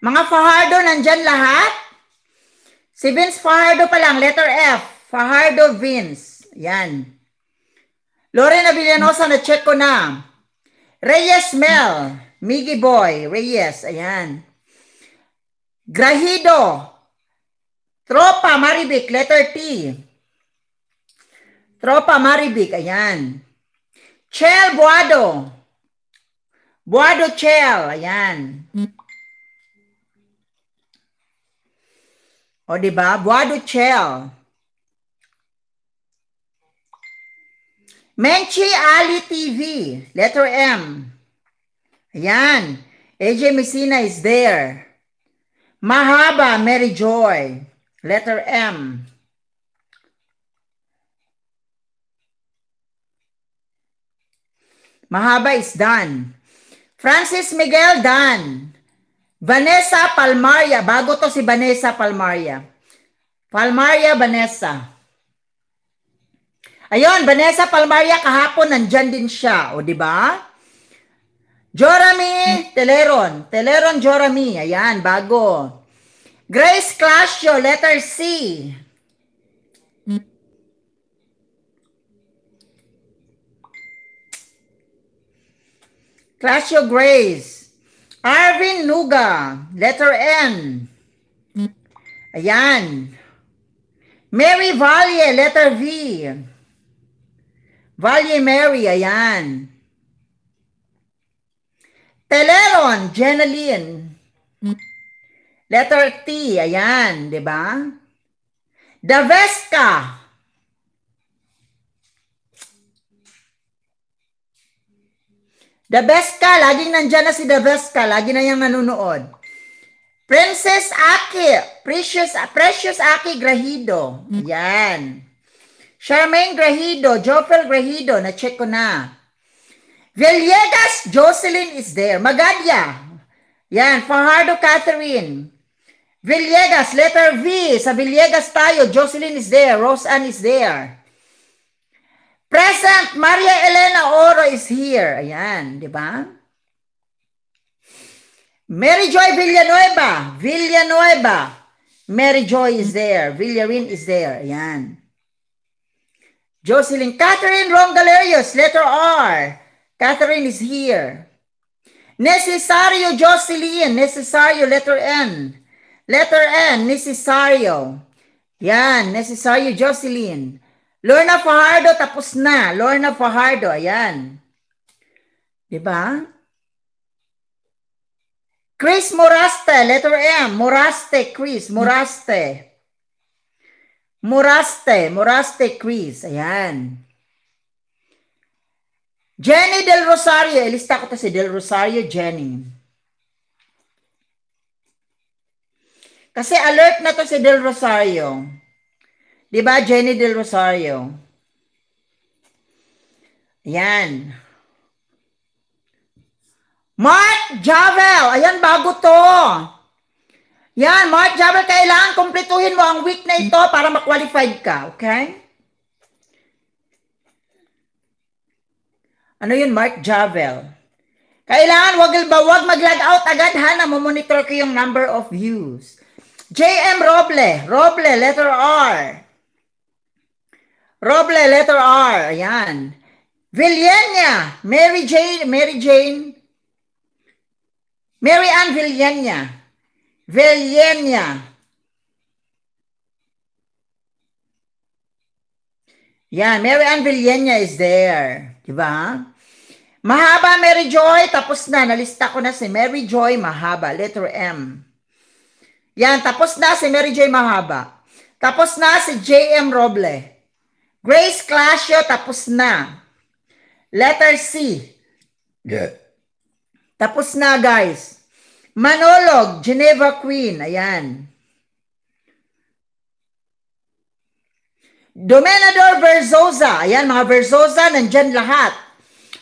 Mga Fajardo, nandyan lahat. Si Vince Fajardo pa lang, letter F. Fajardo Vince. Ayan. Loren Avellanosa, na-check ko na. Reyes Mel. Miggy Boy. Reyes, ayan. Grahido. Tropa, Maribik, letter T. Tropa Maribic, ayan. Chel Buado. Buado Chel, ayan. O, di ba? Buado Chel. Menchi Ali TV, letter M. Ayan. AJ Messina is there. Mahaba Mary Joy, letter M. Mahaba is done. Francis Miguel, done. Vanessa Palmaria. Bago to si Vanessa Palmaria. Palmaria, Vanessa. Ayun, Vanessa Palmaria kahapon nandyan din siya. O, di ba? Jorami Teleron. Teleron Jorami. Ayan, bago. Grace Clasio, letter C. Clasio Grace. Arvin Nuga. Letter N. Ayan. Mary Valle. Letter V. Valle Mary. Ayan. Teleron. Jeneline. Letter T. Ayan. di ba? Diba? Davesca. The best ka, laging nandyan na si the best ka, lagi na yung nanonood. Princess Aki, Precious, Precious Aki Grahido. Yan. Charmaine Grahido, Jopel Grahido, na-check ko na. Villegas Jocelyn is there. Magadia. Yan, Fajardo Catherine. Villegas, letter V. Sa Villegas tayo, Jocelyn is there. Roseanne is there. Present, Maria Elena Oro is here. Ayan, di ba? Mary Joy Villanueva. Villanueva. Mary Joy is there. Villarin is there. Ayan. Jocelyn Catherine Rongalerius, letter R. Catherine is here. Necesario Jocelyn. Necesario, letter N. Letter N, necesario. Yan, necesario Jocelyn. Lorna Fajardo, tapos na. Lorna Fajardo, ayan. Di ba? Chris Moraste, letter M. Moraste, Chris. Moraste. Moraste. Moraste, Chris. Ayan. Jenny Del Rosario. Ilista eh, ko to si Del Rosario, Jenny. Kasi alert na to si Del Rosario. Di ba, Jenny Del Rosario? Yan. Mark Javel! Ayan, bago to. Yan, Mark Javel, kailangan kumpletuhin mo ang week na ito para makwalified ka. Okay? Ano yun, Mark Javel? Kailangan, wag, wag mag-log out agad ha na monitor ko yung number of views. JM Roble, Roble, letter R. Roble, letter R. Ayan. Villenia, Mary Jane, Mary Jane, Mary Ann Villenia, Villenia. Yan, Mary Ann Villenia is there. Diba? Mahaba, Mary Joy. Tapos na. Nalista ko na si Mary Joy Mahaba. Letter M. Yan, tapos na si Mary Joy Mahaba. Tapos na si J.M. Roble. Grace Clasio, tapos na. Letter C. Good. Tapos na, guys. Manolog, Geneva Queen. Ayan. Domenador Verzosa. Ayan, mga Verzosa, nandyan lahat.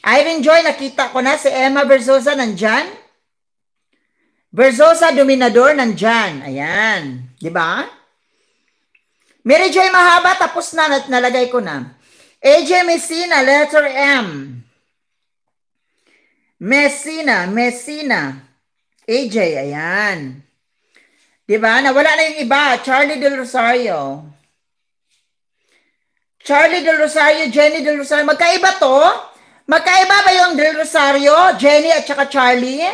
Irene Joy, nakita ko na si Emma Verzosa, nandyan. Verzosa Dominador, nandyan. Ayan. Di ba? Mary Joy Mahaba, tapos na, nalagay ko na. AJ Messina, letter M. Messina, Messina. AJ, ayan. Diba? Nawala na yung iba. Charlie Del Rosario. Charlie Del Rosario, Jenny Del Rosario. Magkaiba to? Magkaiba ba yung Del Rosario, Jenny at saka Charlie?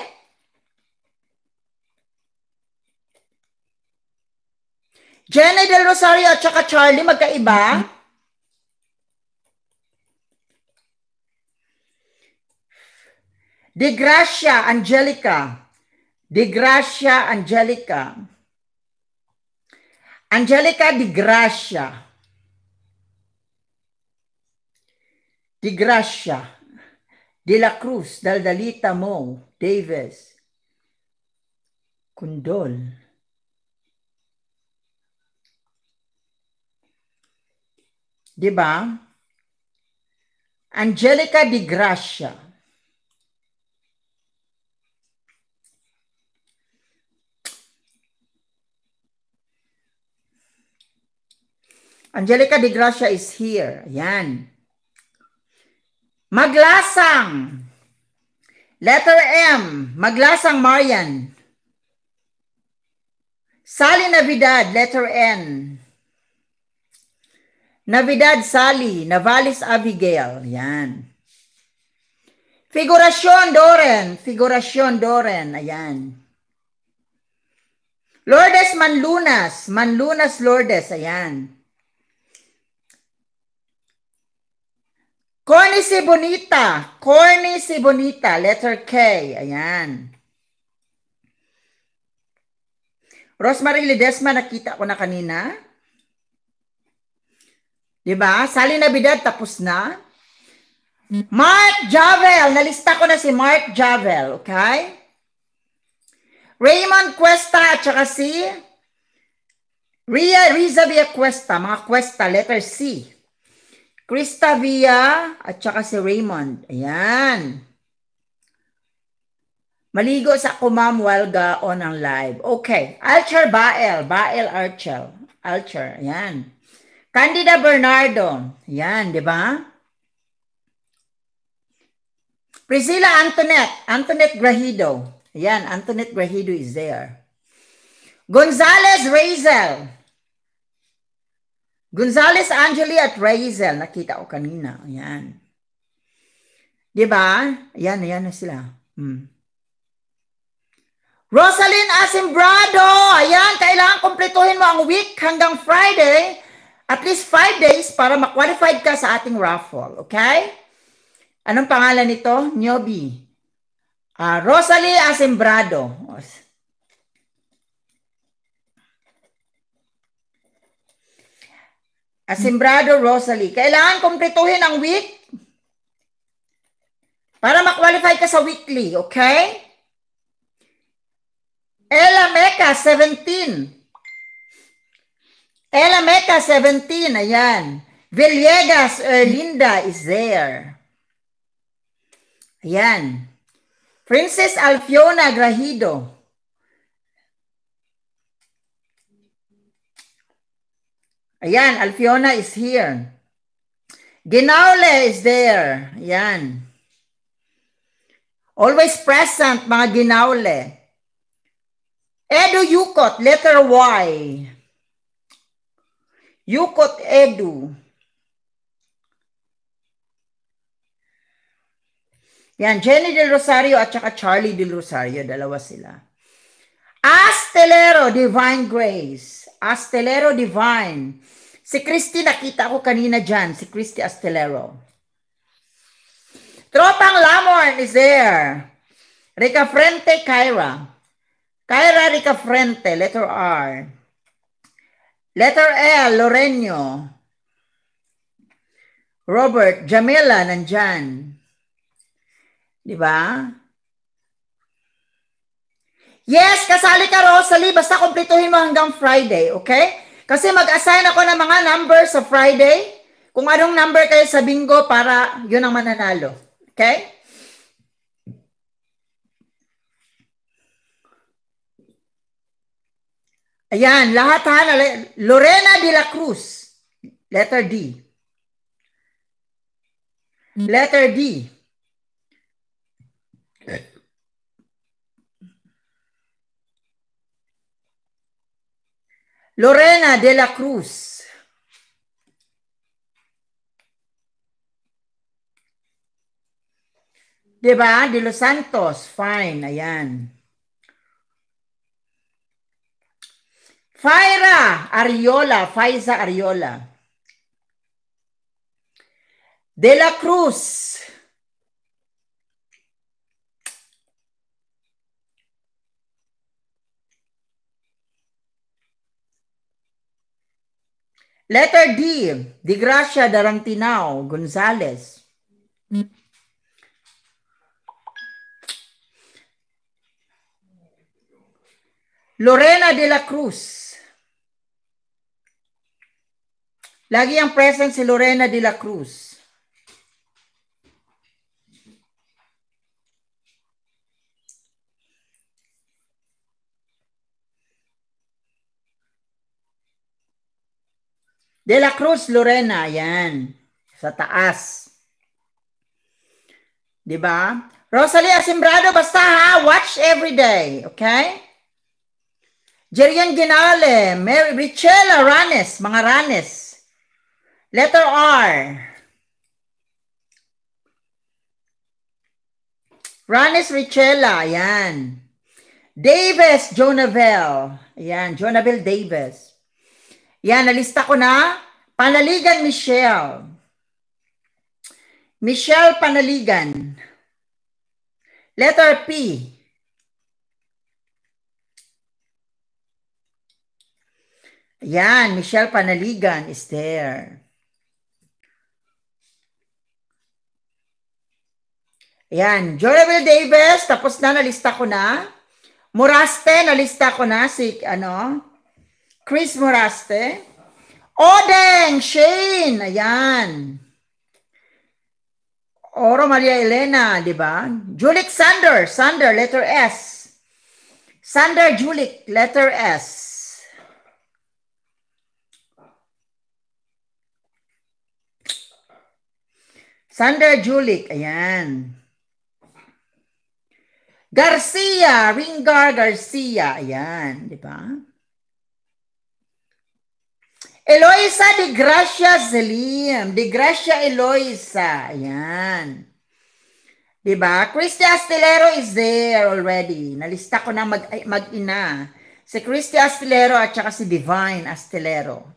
Jenny Del Rosario at saka Charlie magkaiba? De Gracia Angelica. De Gracia Angelica. Angelica De Gracia. De Gracia. De la Cruz, Daldalita Mo, Davis. Kundol. 'Di ba? Angelica Di Gracia. Angelica Di Gracia is here. Yan. Maglasang. Letter M. Maglasang Marian. Sally Navidad. Letter N. Navidad Sally, Navalis Abigail. Yan. Figurasyon Doren, figurasyon Doren. Ayan. Lourdes Manlunas, Manlunas Lourdes. Ayan. Corny si Bonita, Corny si Bonita, letter K. Ayan. Rosemary Ledesma, nakita ko na kanina. Di ba? Salinabidad, tapos na. Mark Javel. Nalista ko na si Mark Javel. Okay? Raymond Cuesta at saka si Ria Riza Via Cuesta. Mga Cuesta, letter C. Krista Via at saka si Raymond. Ayan. Maligo sa Kumam Welga on ang live. Okay. Alcher Bael. Bael Alcher. Archer. Ayan. Candida Bernardo. Yan, di ba? Priscilla Antoinette. Antoinette Grahido. Yan, Antoinette Grahido is there. Gonzales Razel. Gonzales Angeli at Razel. Nakita ko kanina. Yan. Di ba? Yan, yan na sila. Hmm. Rosalyn Asimbrado. Ayan, kailangan kumpletuhin mo ang week hanggang Friday at least five days para ma-qualified ka sa ating raffle. Okay? Anong pangalan nito? Nyobi. Uh, ah, Rosalie Asembrado. Asimbrado Rosalie. Kailangan kumpletuhin ang week para ma-qualify ka sa weekly, okay? Ella Meca, 17. Elameca, 17. Ayan. Villegas, Erlinda is there. Ayan. Princess Alfiona Grahido. Ayan, Alfiona is here. Ginaule is there. Ayan. Always present, mga ginaule. Edo Yukot, letter Y. Yukot Edu. Yan, Jenny Del Rosario at saka Charlie Del Rosario, dalawa sila. Astelero Divine Grace. Astelero Divine. Si Christy nakita ko kanina dyan, si Christy Astelero. Tropang Lamorn is there. Rica Frente, Kyra. Kyra Rica Frente, letter R. Letter L, Lorenio. Robert, Jamila, nandyan. Di ba? Yes, kasali ka, Rosalie. Basta kumplituhin mo hanggang Friday, okay? Kasi mag-assign ako ng mga number sa Friday. Kung anong number kayo sa bingo para yun ang mananalo. Okay? Ayan, lahat ha. Lorena de la Cruz. Letter D. Letter D. Lorena de la Cruz. Diba? De Los Santos. Fine. Ayan. Faira Ariola, Faiza Ariola. De la Cruz. Letter D, Di Gracia Darantinao Gonzales. Lorena de la Cruz. Lagi ang present si Lorena de la Cruz. De la Cruz, Lorena, yan. Sa taas. 'Di ba? Rosalie Asimbrado, basta ha, watch every day, okay? Jerian Ginale, Mary Richella Ranes, mga Ranes. Letter R. Ranis Richella, ayan. Davis Jonavel. Ayan, Jonavel Davis. Ayan, nalista ko na. Panaligan Michelle. Michelle Panaligan. Letter P. Ayan, Michelle Panaligan is there. Ayan. Jorabel Davis, tapos na, nalista ko na. Moraste, nalista ko na. Si, ano, Chris Moraste. Odeng, Shane, ayan. Oro Maria Elena, di ba? Julik Sander, Sander, letter S. Sander Julik, letter S. Sander Julik, ayan. Garcia, Ringar Garcia. Ayan, di ba? Eloisa de Gracia Zelim. De Gracia Eloisa. Ayan. Di ba? Christy Astillero is there already. Nalista ko na mag, mag-ina. Si Christy Astillero at saka si Divine Astillero.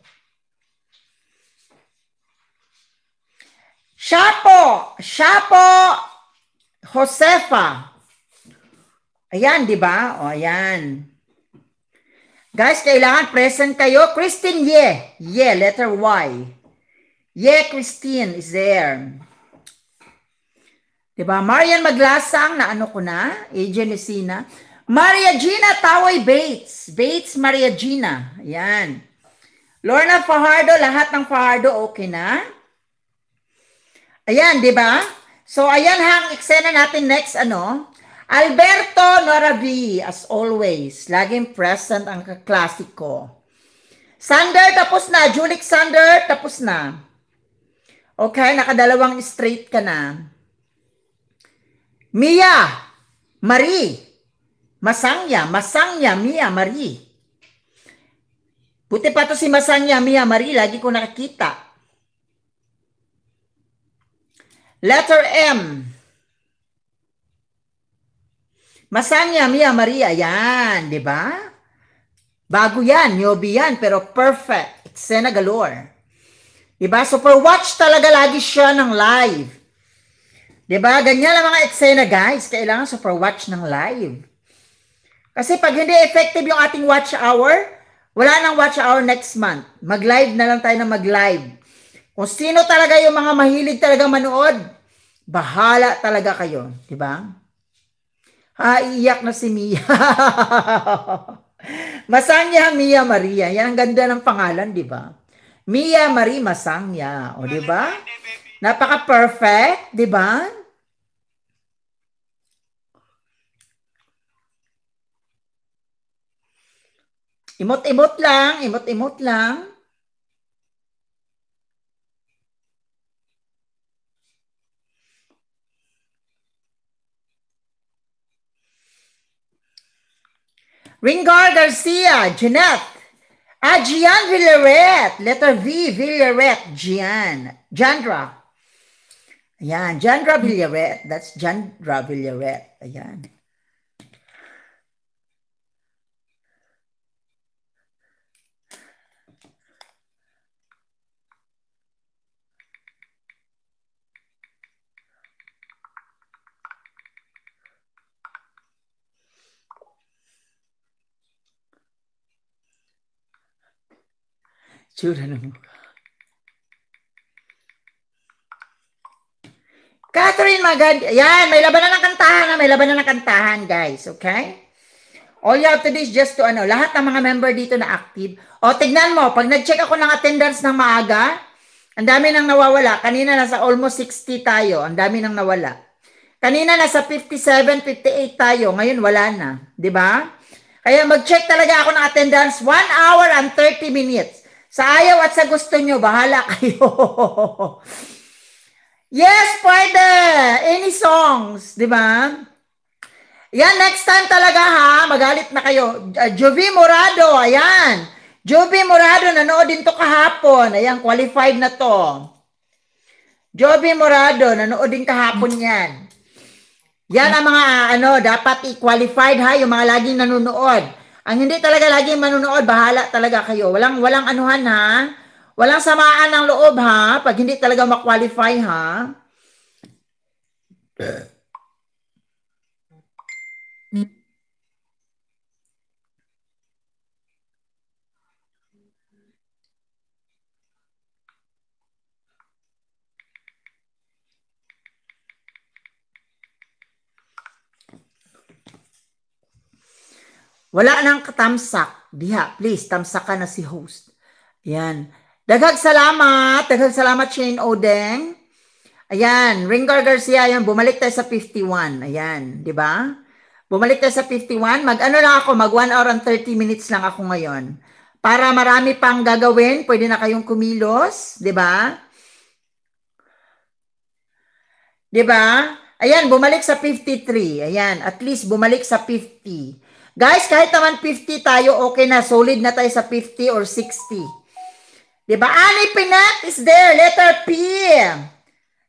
Shapo, Shapo Josefa. Ayan, di ba? O, ayan. Guys, kailangan present kayo. Christine Ye. Ye, letter Y. Ye, Christine is there. Diba? Marian Maglasang, na ano ko na? AJ Messina. Maria Gina Taway Bates. Bates Maria Gina. Ayan. Lorna Fajardo, lahat ng Fajardo okay na. Ayan, di ba? So, ayan hang eksena natin next ano. Alberto Noravi, as always, laging present ang klasiko. Sander, tapos na. Julik Sander, tapos na. Okay, nakadalawang straight ka na. Mia, Marie, Masangya, Masangya, Mia, Marie. Buti pa to si Masangya, Mia, Marie, lagi ko nakakita. Letter M. Masanya Mia Maria, yan, di ba? Bago yan, newbie yan, pero perfect. Eksena galore. Di ba? So, per watch talaga lagi siya ng live. Di ba? Ganyan lang mga eksena, guys. Kailangan super watch ng live. Kasi pag hindi effective yung ating watch hour, wala nang watch hour next month. Mag-live na lang tayo na mag-live. Kung sino talaga yung mga mahilig talaga manood, bahala talaga kayo, di ba? Ah, iyak na si Mia. Masanya Mia Maria. Yan ang ganda ng pangalan, di ba? Mia Marie Masanya. O, di ba? Napaka-perfect, di ba? Imot-imot lang, imot-imot lang. Ringar Garcia, Jeanette. Ah, Gian Villaret. Letter V, Villaret, Gian. Jandra. Ayan, Jandra Villaret. That's Jandra Villaret. Ayan. children. Catherine Magad, yan, may labanan ng kantahan, ha? may labanan ng kantahan, guys, okay? All you have to do is just to ano, lahat ng mga member dito na active. O, tignan mo, pag nag-check ako ng attendance ng maaga, ang dami nang nawawala. Kanina nasa almost 60 tayo, ang dami nang nawala. Kanina nasa 57, 58 tayo, ngayon wala na, 'di ba? Kaya mag-check talaga ako ng attendance 1 hour and 30 minutes. Sa ayaw at sa gusto nyo, bahala kayo. yes, pwede. Any songs, di ba? Yan, next time talaga ha. Magalit na kayo. Uh, Jovi Morado, ayan. Jovi Morado, nanood din to kahapon. Ayan, qualified na to. Jovi Morado, nanood din kahapon yan. Yan ang mga ano, dapat i-qualified ha, yung mga laging nanonood. Ang hindi talaga lagi manunood, bahala talaga kayo. Walang walang anuhan ha. Walang samaan ng loob ha pag hindi talaga ma-qualify ha. Wala nang katamsak. Diha, please, tamsak ka na si host. Yan. Daghag salamat. Daghag salamat, Shane Odeng. Ayan, Ringgar Garcia, ayan, bumalik tayo sa 51. Ayan, di ba? Bumalik tayo sa 51. Mag-ano lang ako, mag 1 hour and 30 minutes lang ako ngayon. Para marami pang gagawin, pwede na kayong kumilos, di ba? Di ba? Ayan, bumalik sa 53. Ayan, at least bumalik sa 50. Guys, kahit naman 50 tayo, okay na. Solid na tayo sa 50 or 60. Diba? Annie Pinet is there. Letter P.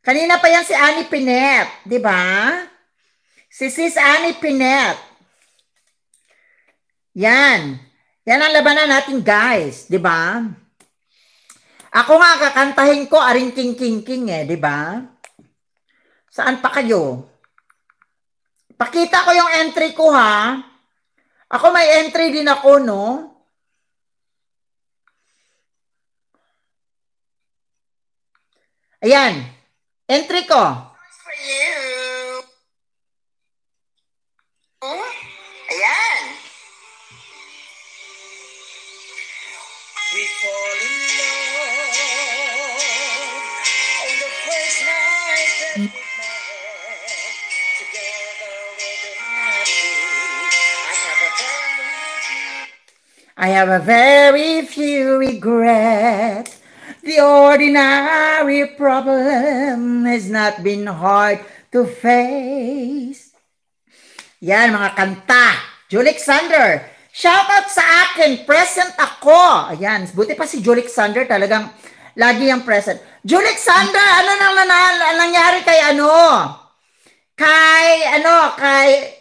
Kanina pa yan si Annie Pinet. Diba? Si Sis Annie Pinet. Yan. Yan ang labanan natin, guys. Diba? Ako nga, kakantahin ko, aring king king king eh. Diba? Saan pa kayo? Pakita ko yung entry ko ha. Ako may entry din ako, no? Ayan. Entry ko. For you. I have a very few regrets. The ordinary problem has not been hard to face. Yan mga kanta. Julie Alexander, shout out sa akin. Present ako. Ayan, buti pa si Julie Alexander talagang lagi yung present. Julie Alexander, ano nang nangyari kay ano? Kay ano, kay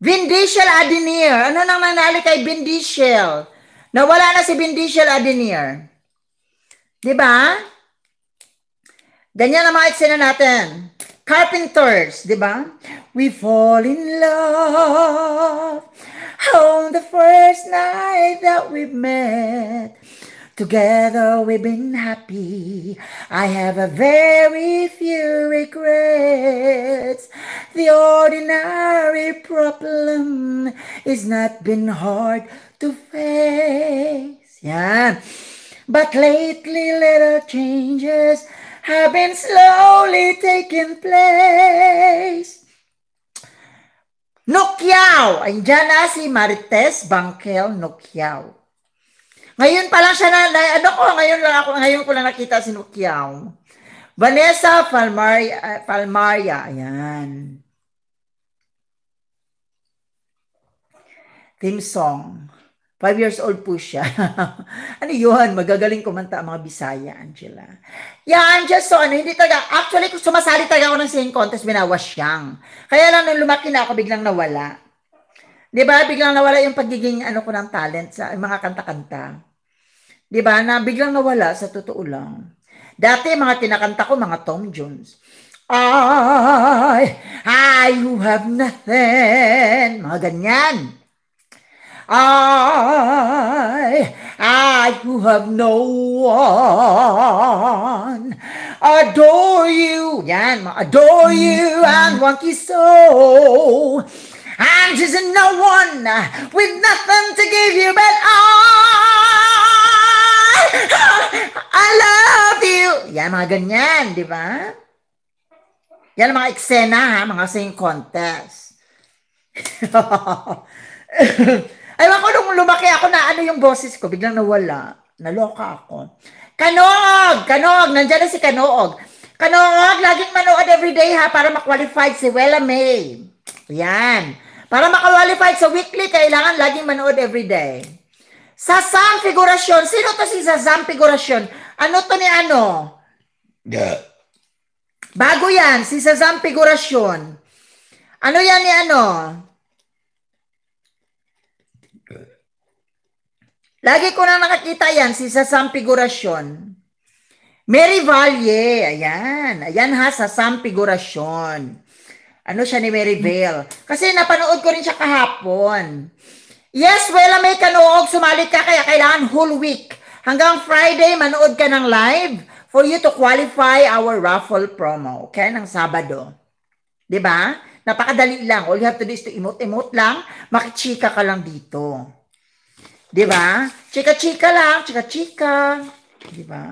Vin Diesel Ano nang nanalo kay Vin Nawala na si Vin Diesel Di ba? Ganyan ang mga eksena natin. Carpenters, di ba? We fall in love on the first night that we met. Together we've been happy. I have a very few regrets. The ordinary problem is not been hard to face. Yeah. But lately little changes have been slowly taking place. Nokiao! Andiyan na si Marites Bangkel Nokiao. Ngayon pa lang siya na, na ano ko, ngayon lang ako, ngayon ko lang nakita si Nukyao. Vanessa Palmaria, uh, Palmaria, ayan. Theme song. Five years old po siya. ano yun? Magagaling kumanta ang mga Bisaya, Angela. Yeah, I'm just so, ano, hindi talaga, actually, sumasali talaga ako ng singing contest, binawas siyang. Kaya lang, nung lumaki na ako, biglang nawala. Di ba? Biglang nawala yung pagiging, ano ko ng talent sa mga kanta-kanta. 'Di ba? Na biglang nawala sa totoo lang. Dati mga kinakanta ko mga Tom Jones. I, I you have nothing. Mga ganyan. I, I you have no one. Adore you. Yan, adore you and want you so. And just no one with nothing to give you but all. I love you! Yan, mga ganyan, di ba? Yan mga eksena, ha? Mga sing contest. Ewan ko, nung lumaki ako na ano yung boses ko, biglang nawala. Naloka ako. Kanoog! Kanoog! Nandiyan na si Kanoog. Kanoog, laging manood everyday ha para makwalified si Wella May. Yan. Para makwalified sa weekly, kailangan laging manood everyday. Sasam Figurasyon. Sino to si Sasam Figurasyon? Ano to ni ano? Yeah. Bago yan, si Sasam Figurasyon. Ano yan ni ano? Lagi ko na nakakita yan, si Sasam Figurasyon. Mary Valle, ayan. Ayan ha, Sasam Figurasyon. Ano siya ni Mary Vale? Kasi napanood ko rin siya kahapon. Yes, Wela may kanuog, sumali ka kaya kailangan whole week. Hanggang Friday, manood ka ng live for you to qualify our raffle promo, okay, Nang Sabado. ba? Diba? Napakadali lang. All you have to do is to emote-emote lang. Makichika ka lang dito. ba? Diba? Chika-chika lang. Chika-chika. ba? Diba?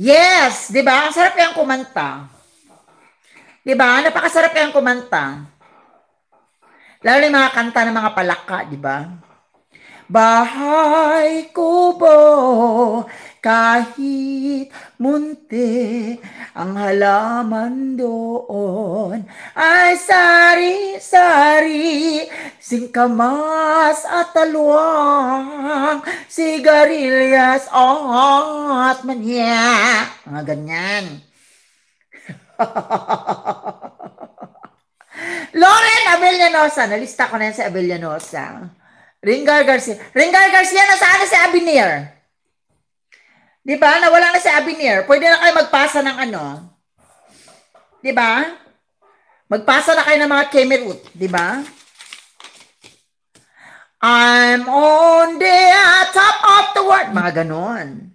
Yes, 'di ba? Ang sarap 'yang kumanta. 'Di ba? Napakasarap kayang kumanta. Lalo na yung mga kanta ng mga palaka, 'di ba? Bahay kubo, kahit munti ang halaman doon ay sari-sari singkamas at taluang sigarilyas at manya mga ganyan Loren Avellanosa. Nalista ko na yan si Avellanosa. Ringgar Garcia. Ringgar Garcia, nasaan na si Abinir? Di ba? Nawala na si Abinir. Pwede na kayo magpasa ng ano. Di ba? Magpasa na kayo ng mga Kemerut. Di ba? I'm on the top of the world. Mga ganon.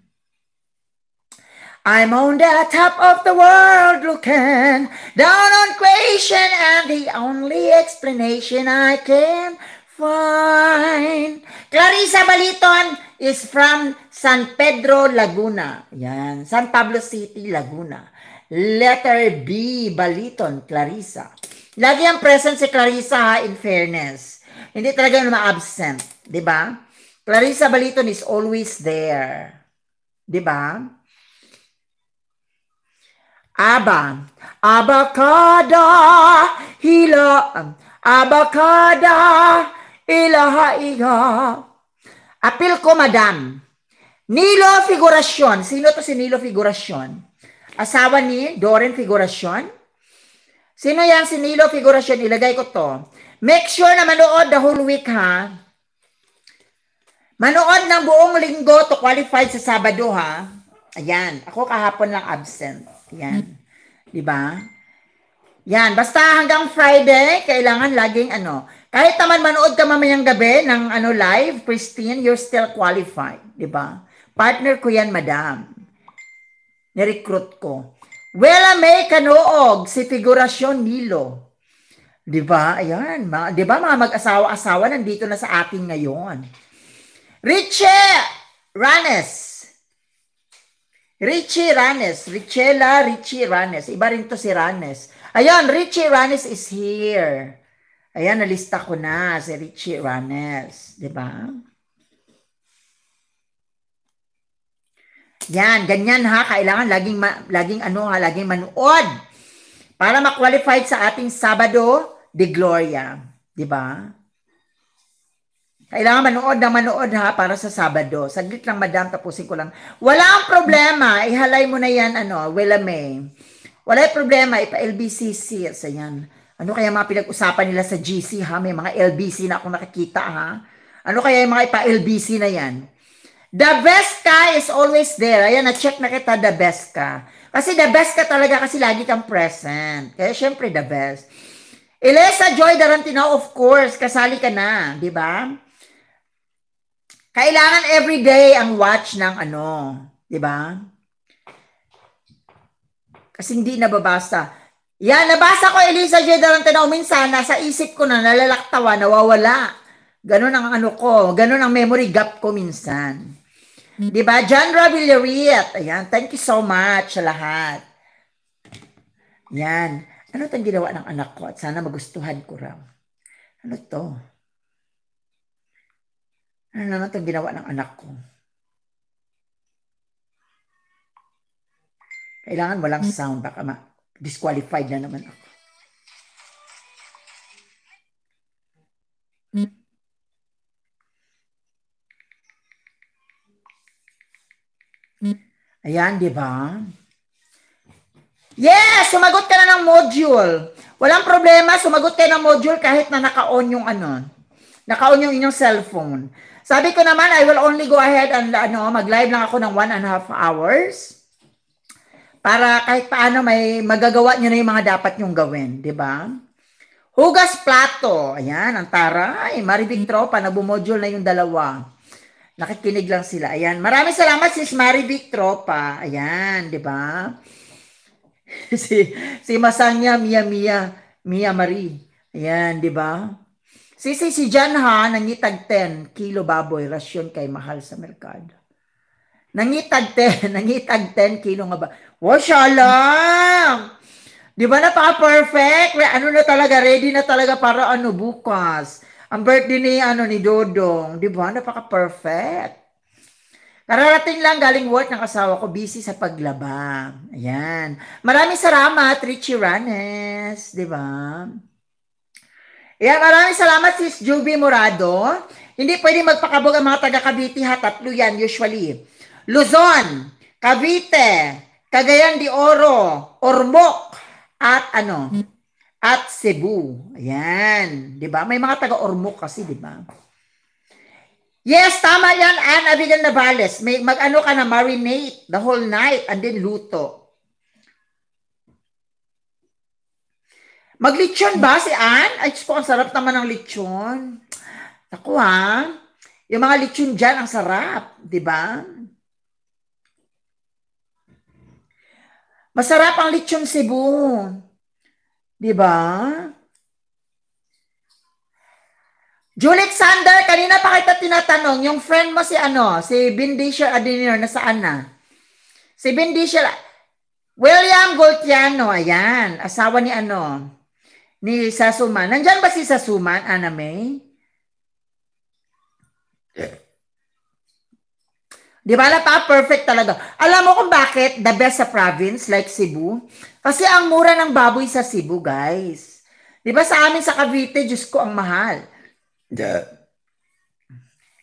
I'm on the top of the world looking down on creation, and the only explanation I can find. Clarissa Baliton is from San Pedro, Laguna. Yan, San Pablo City, Laguna. Letter B, Baliton, Clarissa. Lagi ang present si Clarissa ha, in fairness. Hindi talaga yung ma-absent, di ba? Clarissa Baliton is always there. Di ba? Abba, abakada, hila, abakada, ilaha iha. Apil ko, madam. Nilo Figuracion. Sino to si Nilo Figuracion? Asawa ni Doren Figuracion? Sino yan si Nilo Figuracion? Ilagay ko to. Make sure na manood the whole week, ha? Manood ng buong linggo to qualify sa Sabado, ha? Ayan. Ako kahapon lang absent. Yan. Di ba? Yan. Basta hanggang Friday, kailangan laging ano. Kahit naman manood ka mamayang gabi ng ano live, Christine, you're still qualified. Di ba? Partner ko yan, madam. Nirecruit ko. Wela may kanoog si figurasyon Nilo. 'Di ba? Ayan, 'di ba mga mag-asawa-asawa nandito na sa atin ngayon. Richie Ranes, Richie Ranes, Richela Richie Ranes. Iba rin to si Ranes. Ayun, Richie Ranes is here. Ayan, nalista ko na si Richie Ranes. Di ba? Yan, ganyan ha. Kailangan laging, ma- laging ano ha, laging manood para ma-qualified sa ating Sabado de Gloria. Di ba? Kailangan manood na manood ha para sa Sabado. Saglit lang madam, tapusin ko lang. Wala ang problema. Ihalay mo na yan, ano, Willa May. Wala problema. Ipa-LBCC. Sa yan. Ano kaya mga pinag-usapan nila sa GC ha? May mga LBC na akong nakikita ha. Ano kaya yung mga ipa-LBC na yan? The best ka is always there. Ayan, na-check na kita, the best ka. Kasi the best ka talaga kasi lagi kang present. Kaya syempre, the best. Elesa Joy Darantino, of course, kasali ka na, di ba? Kailangan everyday ang watch ng ano, 'di ba? Kasi hindi nababasa. Yan, nabasa ko Elisa J. Darantana o minsan nasa isip ko na nalalaktawa, nawawala. Ganun ang ano ko, Ganun ang memory gap ko minsan. Di ba? John Ravillariet. Ayan, thank you so much sa lahat. Yan. Ano itong ginawa ng anak ko at sana magustuhan ko raw. Ano to? Ano naman itong ginawa ng anak ko? Kailangan walang sound. Baka ma- disqualified na naman ako. Ayan, di ba? Yes! Sumagot ka na ng module. Walang problema, sumagot ka ng module kahit na naka-on yung ano, naka-on yung inyong cellphone. Sabi ko naman, I will only go ahead and ano, mag-live lang ako ng one and a half hours para kahit paano may magagawa nyo na yung mga dapat nyong gawin, di ba? Hugas plato. Ayan, ang taray. Maribing tropa, na nabumodule na yung dalawa. Nakikinig lang sila. Ayan. Maraming salamat sis Marivic Tropa. Ayan, di ba? si, si Masanya Mia Mia, Mia Marie. Ayan, di ba? Sisi si Jan ha, nangitag 10 kilo baboy, rasyon kay mahal sa merkado. Nangitag 10, nangitag 10 kilo nga ba. Washalam! Di ba napaka-perfect? Ano na talaga, ready na talaga para ano bukas. Ang birthday ni, ano, ni Dodong. Di ba? Napaka-perfect. Kararating lang galing work ng kasawa ko, busy sa paglaba. Ayan. Maraming salamat, Richie Ranes. Di ba? Yeah, maraming salamat sis Juby Morado. Hindi pwede magpakabog ang mga taga Cavite ha, tatlo yan usually. Luzon, Cavite, Cagayan de Oro, Ormoc, at ano, at Cebu. Ayan, 'di ba? May mga taga Ormoc kasi, 'di ba? Yes, tama yan, Ann Abigail Navales. May mag-ano ka na marinate the whole night and then luto. Maglitsyon ba si Ann? Ay, po, ang sarap naman ng litsyon. Ako ha, yung mga litsyon dyan, ang sarap, di ba? Masarap ang litsyon Cebu. Di ba? Julie Alexander, kanina pa kita tinatanong, yung friend mo si ano, si Vin Adiner, nasaan na? Si Vin William Goltiano, ayan, asawa ni ano, ni Sasuman. Nandiyan ba si Sasuman, Anna May? Di ba? Napa perfect talaga. Alam mo kung bakit the best sa province like Cebu? Kasi ang mura ng baboy sa Cebu, guys. Di ba sa amin sa Cavite, Diyos ko, ang mahal. Yeah.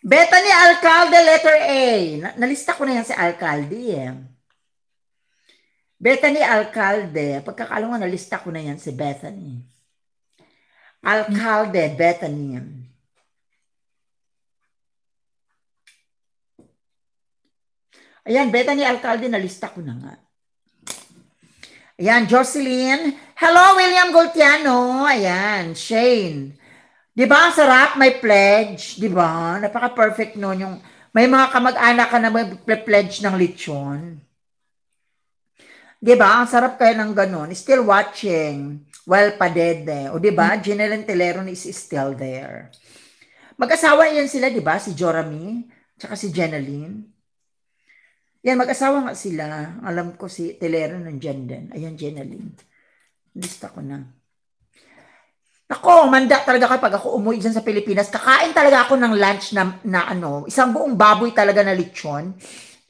Bethany Alcalde, letter A. nalista ko na yan si Alcalde eh. Bethany Alcalde. Pagkakalungan, nalista ko na yan si Bethany. Alcalde Bethany. Ayan, Bethany Alcalde, nalista ko na nga. Ayan, Jocelyn. Hello, William Goltiano. Ayan, Shane. Di ba, ang sarap, may pledge. Di ba? Napaka-perfect noon yung may mga kamag-anak ka na may pledge ng lechon. 'Di ba? Ang sarap kaya ng ganun. Still watching while padede. Eh. O 'di ba? General hmm. Teleron is still there. Mag-asawa yan sila, 'di ba? Si Jorami tsaka si Jeneline. Yan, mag-asawa nga sila. Alam ko si Telero nandiyan din. Ayan, Jeneline. Lista ko na. Ako, manda talaga kapag ako umuwi dyan sa Pilipinas, kakain talaga ako ng lunch na, na ano, isang buong baboy talaga na lechon.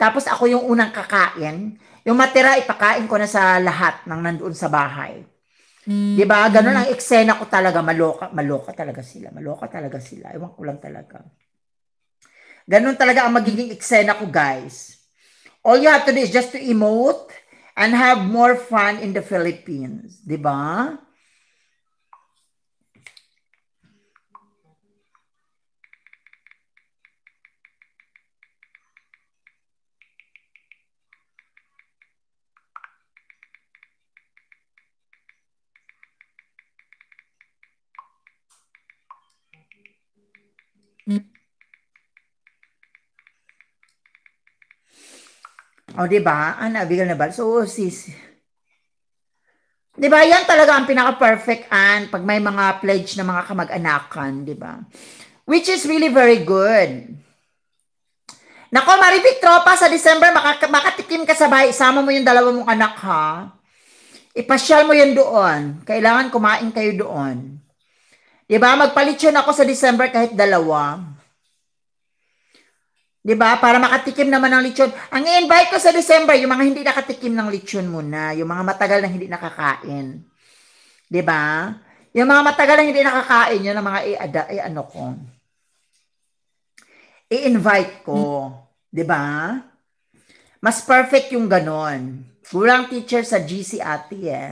Tapos ako yung unang kakain. Yung matira, ipakain ko na sa lahat ng nandoon sa bahay. Mm. 'Di ba? Ganun ang eksena ko talaga, maloka, maloka talaga sila. Maloka talaga sila. Ewan ko lang talaga. Ganun talaga ang magiging eksena ko, guys. All you have to do is just to emote and have more fun in the Philippines, 'di ba? O, di ba? Ana, ah, Abigail Naval. So, sis. Di ba? Yan talaga ang pinaka-perfect an pag may mga pledge na mga kamag-anakan, di ba? Which is really very good. Nako, Maribik Tropa, sa December, maka- makatikim ka sa bahay. Isama mo yung dalawa mong anak, ha? Ipasyal mo yan doon. Kailangan kumain kayo doon. Di ba? Magpalit yun ako sa December kahit dalawa. 'Di ba? Para makatikim naman ng lechon. Ang invite ko sa December, yung mga hindi nakatikim ng lechon muna, yung mga matagal na hindi nakakain. 'Di ba? Yung mga matagal na hindi nakakain, yun ang mga i-ada, eh, ano ko. I-invite ko, hmm. 'di ba? Mas perfect yung ganon. Kulang teacher sa GC ate eh.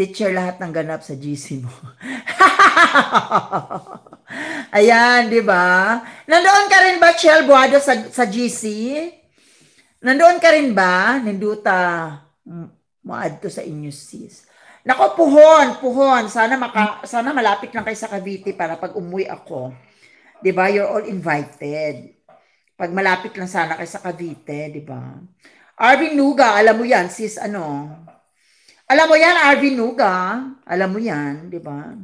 Teacher, lahat ng ganap sa GC mo. Ayan, di ba? Nandoon ka rin ba, Chel Buado, sa, sa GC? Nandoon ka rin ba? Ninduta, muad mm, to sa inyo, sis. Nako, puhon, puhon. Sana, maka, sana malapit lang kayo sa Cavite para pag umuwi ako. Di ba? You're all invited. Pag malapit lang sana kayo sa Cavite, di ba? Arvin Nuga, alam mo yan, sis, ano, alam mo yan, Arvin Nuga. Alam mo yan, di ba?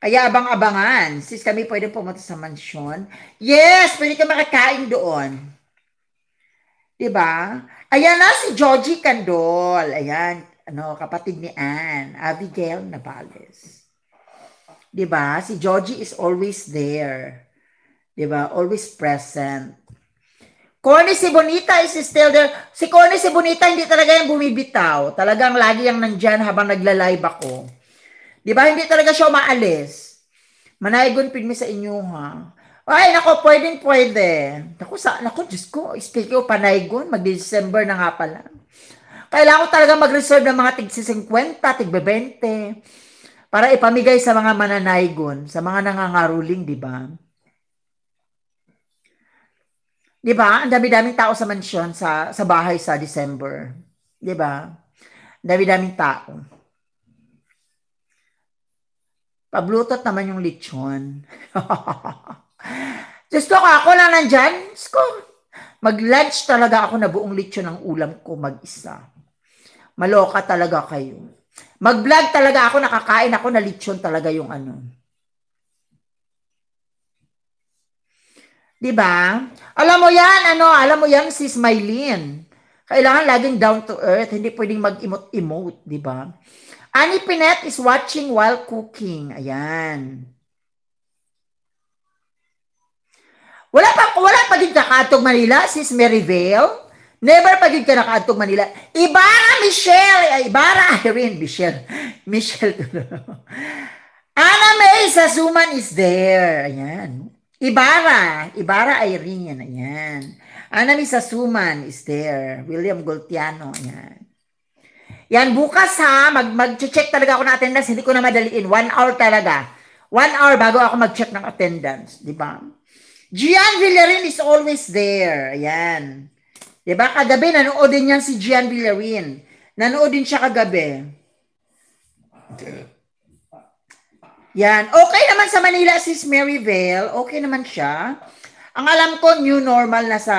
Kaya abang-abangan. Sis, kami pwede pumunta sa mansyon. Yes, pwede ka makakain doon. Di ba? Ayan na si Georgie Candol. Ayan, ano, kapatid ni Anne. Abigail Navales. Di ba? Si Georgie is always there. Di ba? Always present. Connie si Bonita is still there. Si Connie si Bonita hindi talaga yung bumibitaw. Talagang lagi yung nandyan habang nagla-live ako. Di ba? Hindi talaga siya umaalis. Manayigon pinmi sa inyo ha. Ay, nako, pwedeng pwede. Nako, sa, naku, Diyos ko, speak ko, panaygon, mag-December na nga pala. Kailangan ko talaga mag-reserve ng mga tig 50, tig 20, para ipamigay sa mga mananaygon, sa mga nangangaruling, di ba? 'di ba? Ang dami-daming tao sa mansyon sa sa bahay sa December. 'Di ba? Dami-daming tao. Pablutot naman yung lechon. Diyos ko, ako lang nandyan. Diyos ko, mag-lunch talaga ako na buong lechon ng ulam ko mag-isa. Maloka talaga kayo. Mag-vlog talaga ako, nakakain ako na lechon talaga yung ano 'Di ba? Alam mo 'yan, ano, alam mo 'yan sis Mylene. Kailangan laging down to earth, hindi pwedeng mag-emote-emote, 'di ba? Annie Pinet is watching while cooking. Ayan. Wala pa wala pa din nakatog Manila sis Maryvale. Never pa din ka nakaantog Manila. Ibarra Michelle! Ibarra Irene Michelle. Michelle. Anna May Sasuman is there. Ayan. Ibarra. Ibarra Irene. Ayan. Anami Suman is there. William Goltiano. Ayan. Yan, bukas ha, mag, mag-check talaga ako ng attendance. Hindi ko na madaliin. One hour talaga. One hour bago ako mag-check ng attendance. Di ba? Gian Villarin is always there. Ayan. Di ba? Kagabi, nanood din yan si Gian Villarin. Nanood din siya kagabi. Yan. Okay naman sa Manila, sis Mary Okay naman siya. Ang alam ko, new normal na sa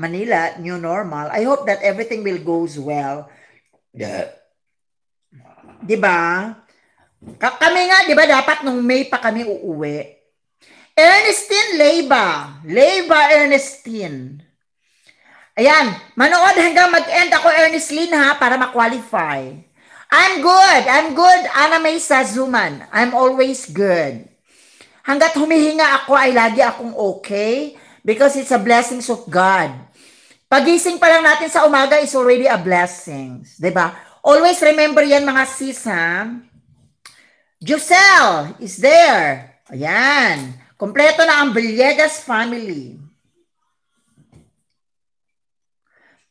Manila, new normal. I hope that everything will goes well. Yeah. Di ba? Kami nga, di ba, dapat nung May pa kami uuwi. Ernestine Leiba. Leiba Ernestine. Ayan, manood hanggang mag-end ako, Ernestine, ha, para ma-qualify. I'm good. I'm good. Ana May Sazuman. I'm always good. Hanggat humihinga ako ay lagi akong okay because it's a blessings of God. Pagising pa lang natin sa umaga is already a blessings. ba? Diba? Always remember yan mga sis ha. Giselle is there. Ayan. Kompleto na ang Villegas family.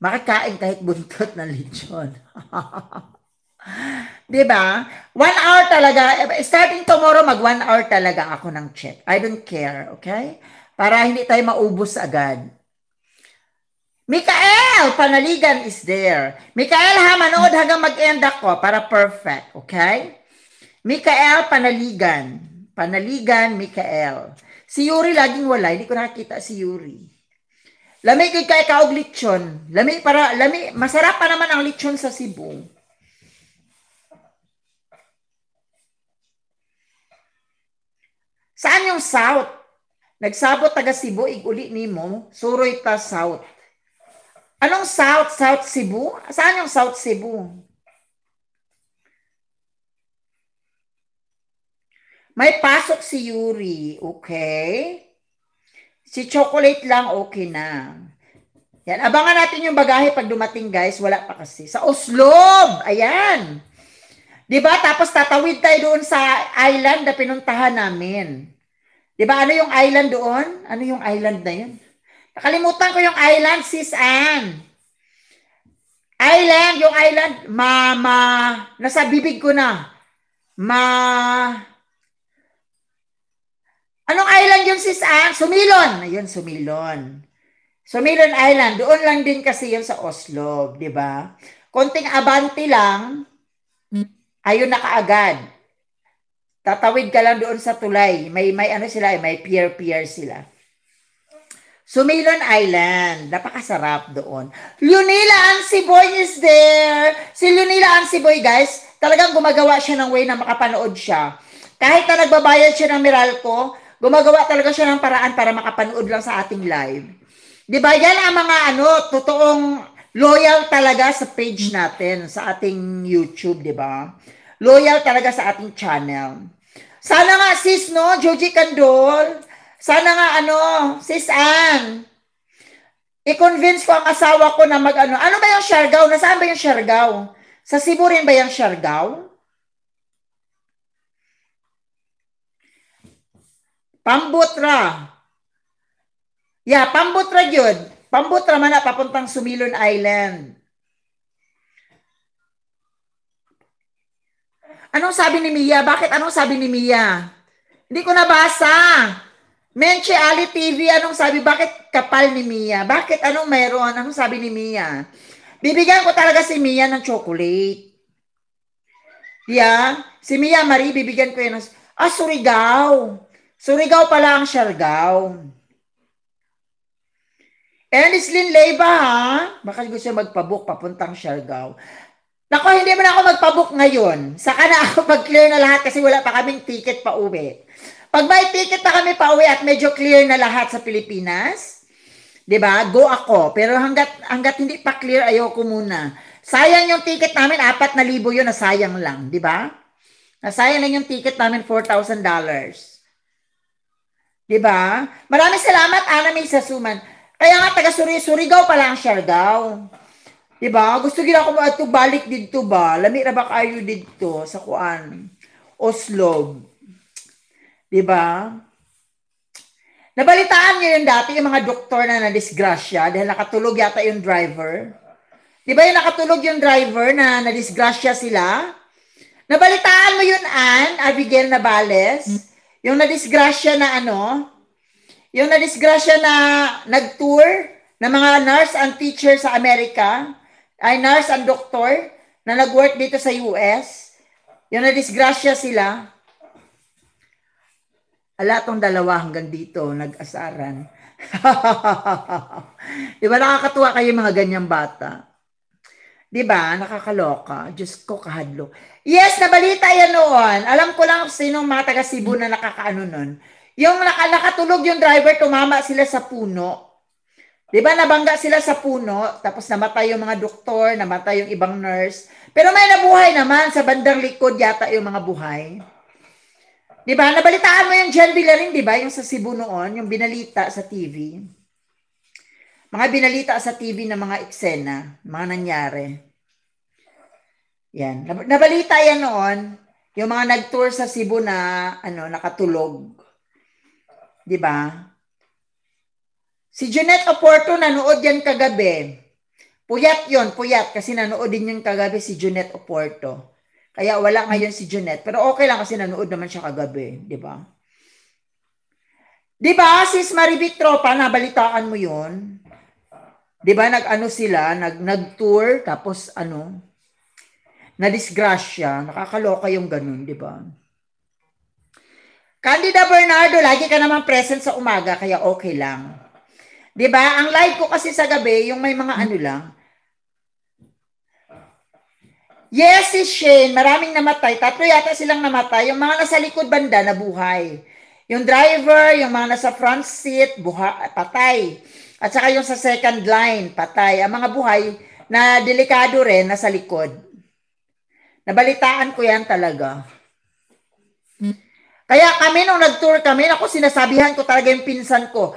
Makakain kahit buntot ng lechon. Diba? One hour talaga. Starting tomorrow, mag one hour talaga ako ng check. I don't care, okay? Para hindi tayo maubos agad. Mikael, panaligan is there. Mikael, ha, manood hanggang mag-end ako para perfect, okay? Mikael, panaligan. Panaligan, Mikael. Si Yuri laging wala. Hindi ko nakita si Yuri. Lamig kay kaog lechon. Lami para, lami, Masarap pa naman ang lechon sa Cebu. Saan yung south? Nagsabot taga Cebu, iguli nimo, suroy ta south. Anong south? South Cebu? Saan yung south Cebu? May pasok si Yuri, okay? Si Chocolate lang, okay na. Yan, abangan natin yung bagahe pag dumating guys, wala pa kasi. Sa Oslob, ayan. 'Di ba? Tapos tatawid tayo doon sa island na pinuntahan namin. 'Di ba? Ano yung island doon? Ano yung island na 'yon? Nakalimutan ko yung island, Sis Ann. Island, yung island, mama, nasa bibig ko na. Ma, Anong island yung sis Ann? Sumilon. Ayun, Sumilon. Sumilon Island. Doon lang din kasi yun sa Oslo, di ba? Konting abante lang. Ayun na kaagad. Tatawid ka lang doon sa tulay. May, may ano sila, eh, may pier-pier sila. Sumilon Island. Napakasarap doon. Lunila Siboy is there. Si Lunila Siboy, guys, talagang gumagawa siya ng way na makapanood siya. Kahit na nagbabayad siya ng Meralco, gumagawa talaga siya ng paraan para makapanood lang sa ating live. 'Di ba? Yan ang mga ano, totoong loyal talaga sa page natin sa ating YouTube, 'di ba? loyal talaga sa ating channel. Sana nga sis, no? Joji Candol. Sana nga ano, sis Ann. I-convince ko ang asawa ko na mag ano. Ano ba yung Siargao? Nasaan ba yung Siargao? Sa Cebu rin ba yung Siargao? Pambutra. Yeah, Pambutra yun. Pambutra man na papuntang Sumilon Island. Anong sabi ni Mia? Bakit anong sabi ni Mia? Hindi ko nabasa. Menche Ali TV, anong sabi? Bakit kapal ni Mia? Bakit anong meron? Anong sabi ni Mia? Bibigyan ko talaga si Mia ng chocolate. Yeah? Si Mia Marie, bibigyan ko yan Ah, Surigao. Surigao pala ang Siargao. Ernestine Leyva, ha? Baka gusto magpabook papuntang Siargao. Nako, hindi mo na ako magpabook ngayon. Saka na ako pag-clear na lahat kasi wala pa kaming ticket pa uwi. Pag may ticket na kami pa uwi at medyo clear na lahat sa Pilipinas, 'di ba? Go ako. Pero hanggat hanggat hindi pa clear, ayoko muna. Sayang yung ticket namin, apat na libo yun, nasayang lang, di ba? Nasayang lang yung ticket namin, $4,000. Di ba? Maraming salamat, Ana May Sasuman. Kaya nga, taga Suri, Surigao pala ang Siargao. Diba? Gusto gina ko ato balik dito ba? Lami na ba kayo dito sa kuan? Oslo. Diba? Nabalitaan niyo yung dati yung mga doktor na na-disgrasya dahil nakatulog yata yung driver. Diba yung nakatulog yung driver na na-disgrasya sila? Nabalitaan mo yun, Ann, Abigail Navales? Yung na-disgrasya na ano? Yung na-disgrasya na nag-tour ng mga nurse and teacher sa Amerika? ay nurse and doctor na nag-work dito sa US. Yung na-disgrasya sila. Ala tong dalawa hanggang dito, nag-asaran. Di ba nakakatuwa kayo mga ganyang bata? Di ba? Nakakaloka. Diyos ko, kahadlo. Yes, nabalita yan noon. Alam ko lang sinong mga taga Cebu na nakakaano noon. Yung nakatulog yung driver, tumama sila sa puno. Di ba nabangga sila sa puno, tapos namatay yung mga doktor, namatay yung ibang nurse. Pero may nabuhay naman, sa bandang likod yata yung mga buhay. Di ba? Nabalitaan mo yung John Villarin, di ba? Yung sa Cebu noon, yung binalita sa TV. Mga binalita sa TV ng mga eksena, mga nangyari. Yan. Nabalita yan noon, yung mga nag-tour sa Cebu na ano, nakatulog. Di ba? Si Jeanette Oporto, nanood yan kagabi. Puyat yon puyat. Kasi nanood din yan kagabi si Jeanette Oporto. Kaya wala ngayon si Jeanette. Pero okay lang kasi nanood naman siya kagabi. Di ba? Di ba, sis Maribit Tropa, nabalitaan mo yun? Di ba, nag-ano sila, nag, nag-tour, tapos ano, na-disgrasya. Nakakaloka yung ganun, di ba? Candida Bernardo, lagi ka naman present sa umaga, kaya okay lang. 'Di ba? Ang live ko kasi sa gabi, yung may mga ano lang. Yes, si Shane, maraming namatay. Tatlo yata silang namatay. Yung mga nasa likod banda na buhay. Yung driver, yung mga nasa front seat, buha, patay. At saka yung sa second line, patay. Ang mga buhay na delikado rin, nasa likod. Nabalitaan ko yan talaga. Kaya kami, nung nag-tour kami, ako sinasabihan ko talaga yung pinsan ko,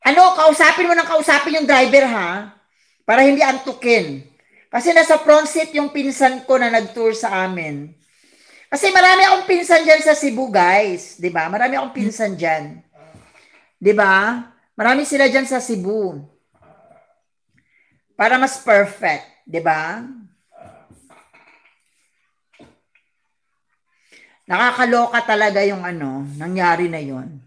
ano, kausapin mo ng kausapin yung driver ha, para hindi antukin. Kasi nasa front seat yung pinsan ko na nag-tour sa amin. Kasi marami akong pinsan dyan sa Cebu, guys. ba diba? Marami akong pinsan dyan. ba diba? Marami sila dyan sa Cebu. Para mas perfect. ba diba? Nakakaloka talaga yung ano, nangyari na yon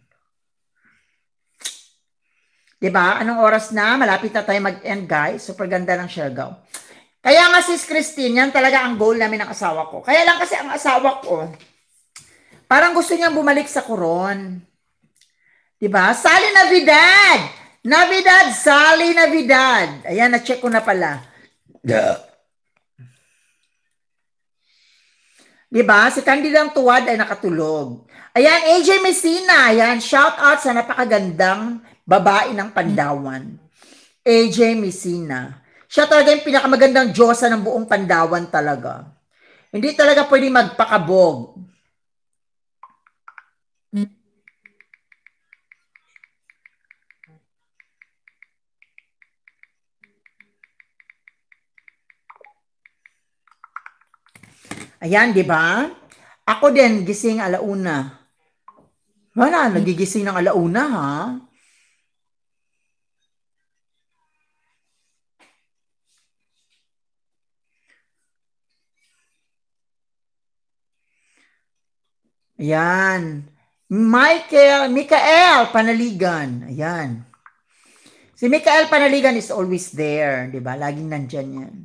ba? Diba? Anong oras na? Malapit na tayo mag-end, guys. Super ganda ng Siargao. Kaya nga sis Christine, yan talaga ang goal namin ng asawa ko. Kaya lang kasi ang asawa ko, parang gusto niyang bumalik sa koron. Diba? Sali Navidad! Navidad! Sali Navidad! Ayan, na-check ko na pala. Diba? Si Candidang Tuwad ay nakatulog. Ayan, AJ Messina. Ayan, shout out sa napakagandang babae ng Pandawan. AJ Messina. Siya talaga yung pinakamagandang Diyosa ng buong Pandawan talaga. Hindi talaga pwede magpakabog. Ayan, di ba? Ako din, gising alauna. Wala, nagigising ng alauna, ha? Ayan. Michael, Mikael Panaligan. Ayan. Si Mikael Panaligan is always there, di ba? Laging nandyan yan.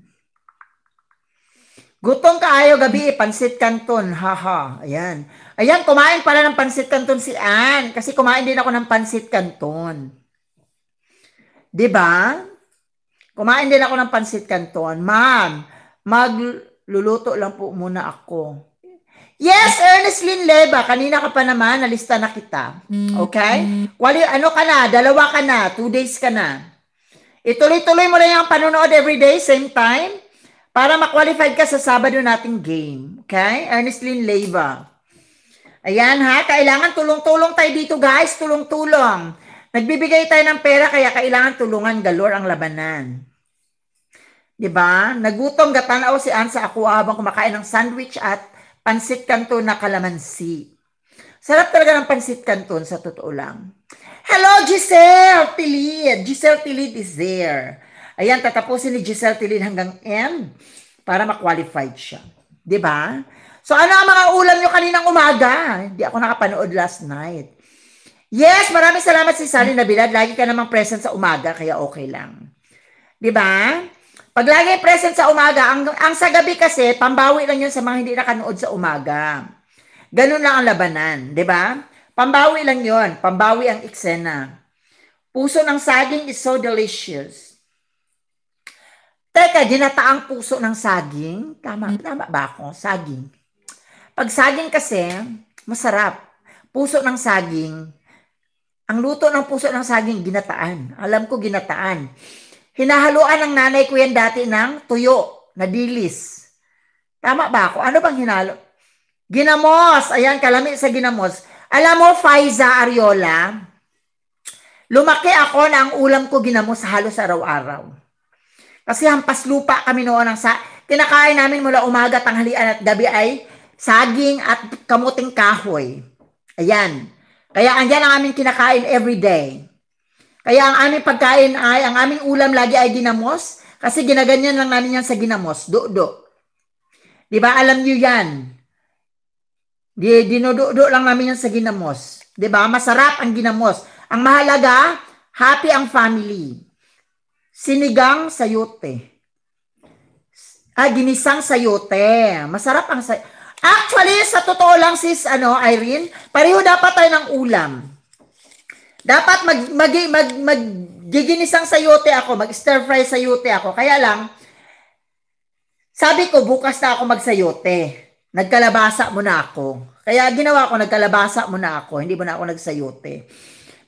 Gutom ka ayo gabi, pansit kanton, haha. Ayan. Ayan, kumain pala ng pansit kanton si Ann. Kasi kumain din ako ng pansit kanton. Di ba? Kumain din ako ng pansit kanton. Ma'am, magluluto lang po muna ako. Yes, Ernestine Leba, kanina ka pa naman, nalista na kita. Mm. Okay? Quali, ano ka na? Dalawa ka na, two days ka na. Ituloy-tuloy mo lang yung panonood every day, same time, para makwalified ka sa Sabado nating game. Okay? Ernestine Leva. Ayan ha, kailangan tulong-tulong tayo dito guys, tulong-tulong. Nagbibigay tayo ng pera kaya kailangan tulungan galore ang labanan. 'Di ba? Nagutom gatanaw si Ansa ako habang kumakain ng sandwich at Pansit Canton na kalamansi. Sarap talaga ng pansit canton sa totoo lang. Hello, Giselle Tilid! Giselle Tilid is there. Ayan, tatapusin ni Giselle Tilid hanggang end para ma-qualified siya. ba? Diba? So ano ang mga ulam nyo kaninang umaga? Hindi ako nakapanood last night. Yes, maraming salamat si Sally Nabilad. Lagi ka namang present sa umaga, kaya okay lang. ba? Diba? Pag lagi present sa umaga, ang, ang sa gabi kasi, pambawi lang yun sa mga hindi nakanood sa umaga. Ganun lang ang labanan, di ba? Pambawi lang yon, pambawi ang eksena. Puso ng saging is so delicious. Teka, ginata ang puso ng saging. Tama, tama ba ako? Saging. Pag saging kasi, masarap. Puso ng saging, ang luto ng puso ng saging, ginataan. Alam ko, ginataan. Hinahaluan ng nanay ko yan dati ng tuyo na dilis. Tama ba ako? Ano bang hinalo? Ginamos. Ayan, kalami sa ginamos. Alam mo, Faiza Ariola, lumaki ako na ang ulam ko ginamos halos araw-araw. Kasi hampas lupa kami noon ng sa kinakain namin mula umaga, tanghalian at gabi ay saging at kamuting kahoy. Ayan. Kaya andyan ang aming kinakain every day. Kaya ang aming pagkain ay, ang aming ulam lagi ay ginamos, kasi ginaganyan lang namin yan sa ginamos, do-do. Di ba? Alam niyo yan. Di, dinodo-do lang namin yan sa ginamos. Di ba? Masarap ang ginamos. Ang mahalaga, happy ang family. Sinigang sayote. Ah, ginisang sayote. Masarap ang sayote. Actually, sa totoo lang sis, ano, Irene, pareho dapat tayo ng ulam. Dapat mag, mag, mag, mag giginisang sayote ako, mag-stir fry sayote ako. Kaya lang, sabi ko, bukas na ako magsayote. Nagkalabasa mo na ako. Kaya ginawa ko, nagkalabasa mo na ako. Hindi mo na ako nagsayote.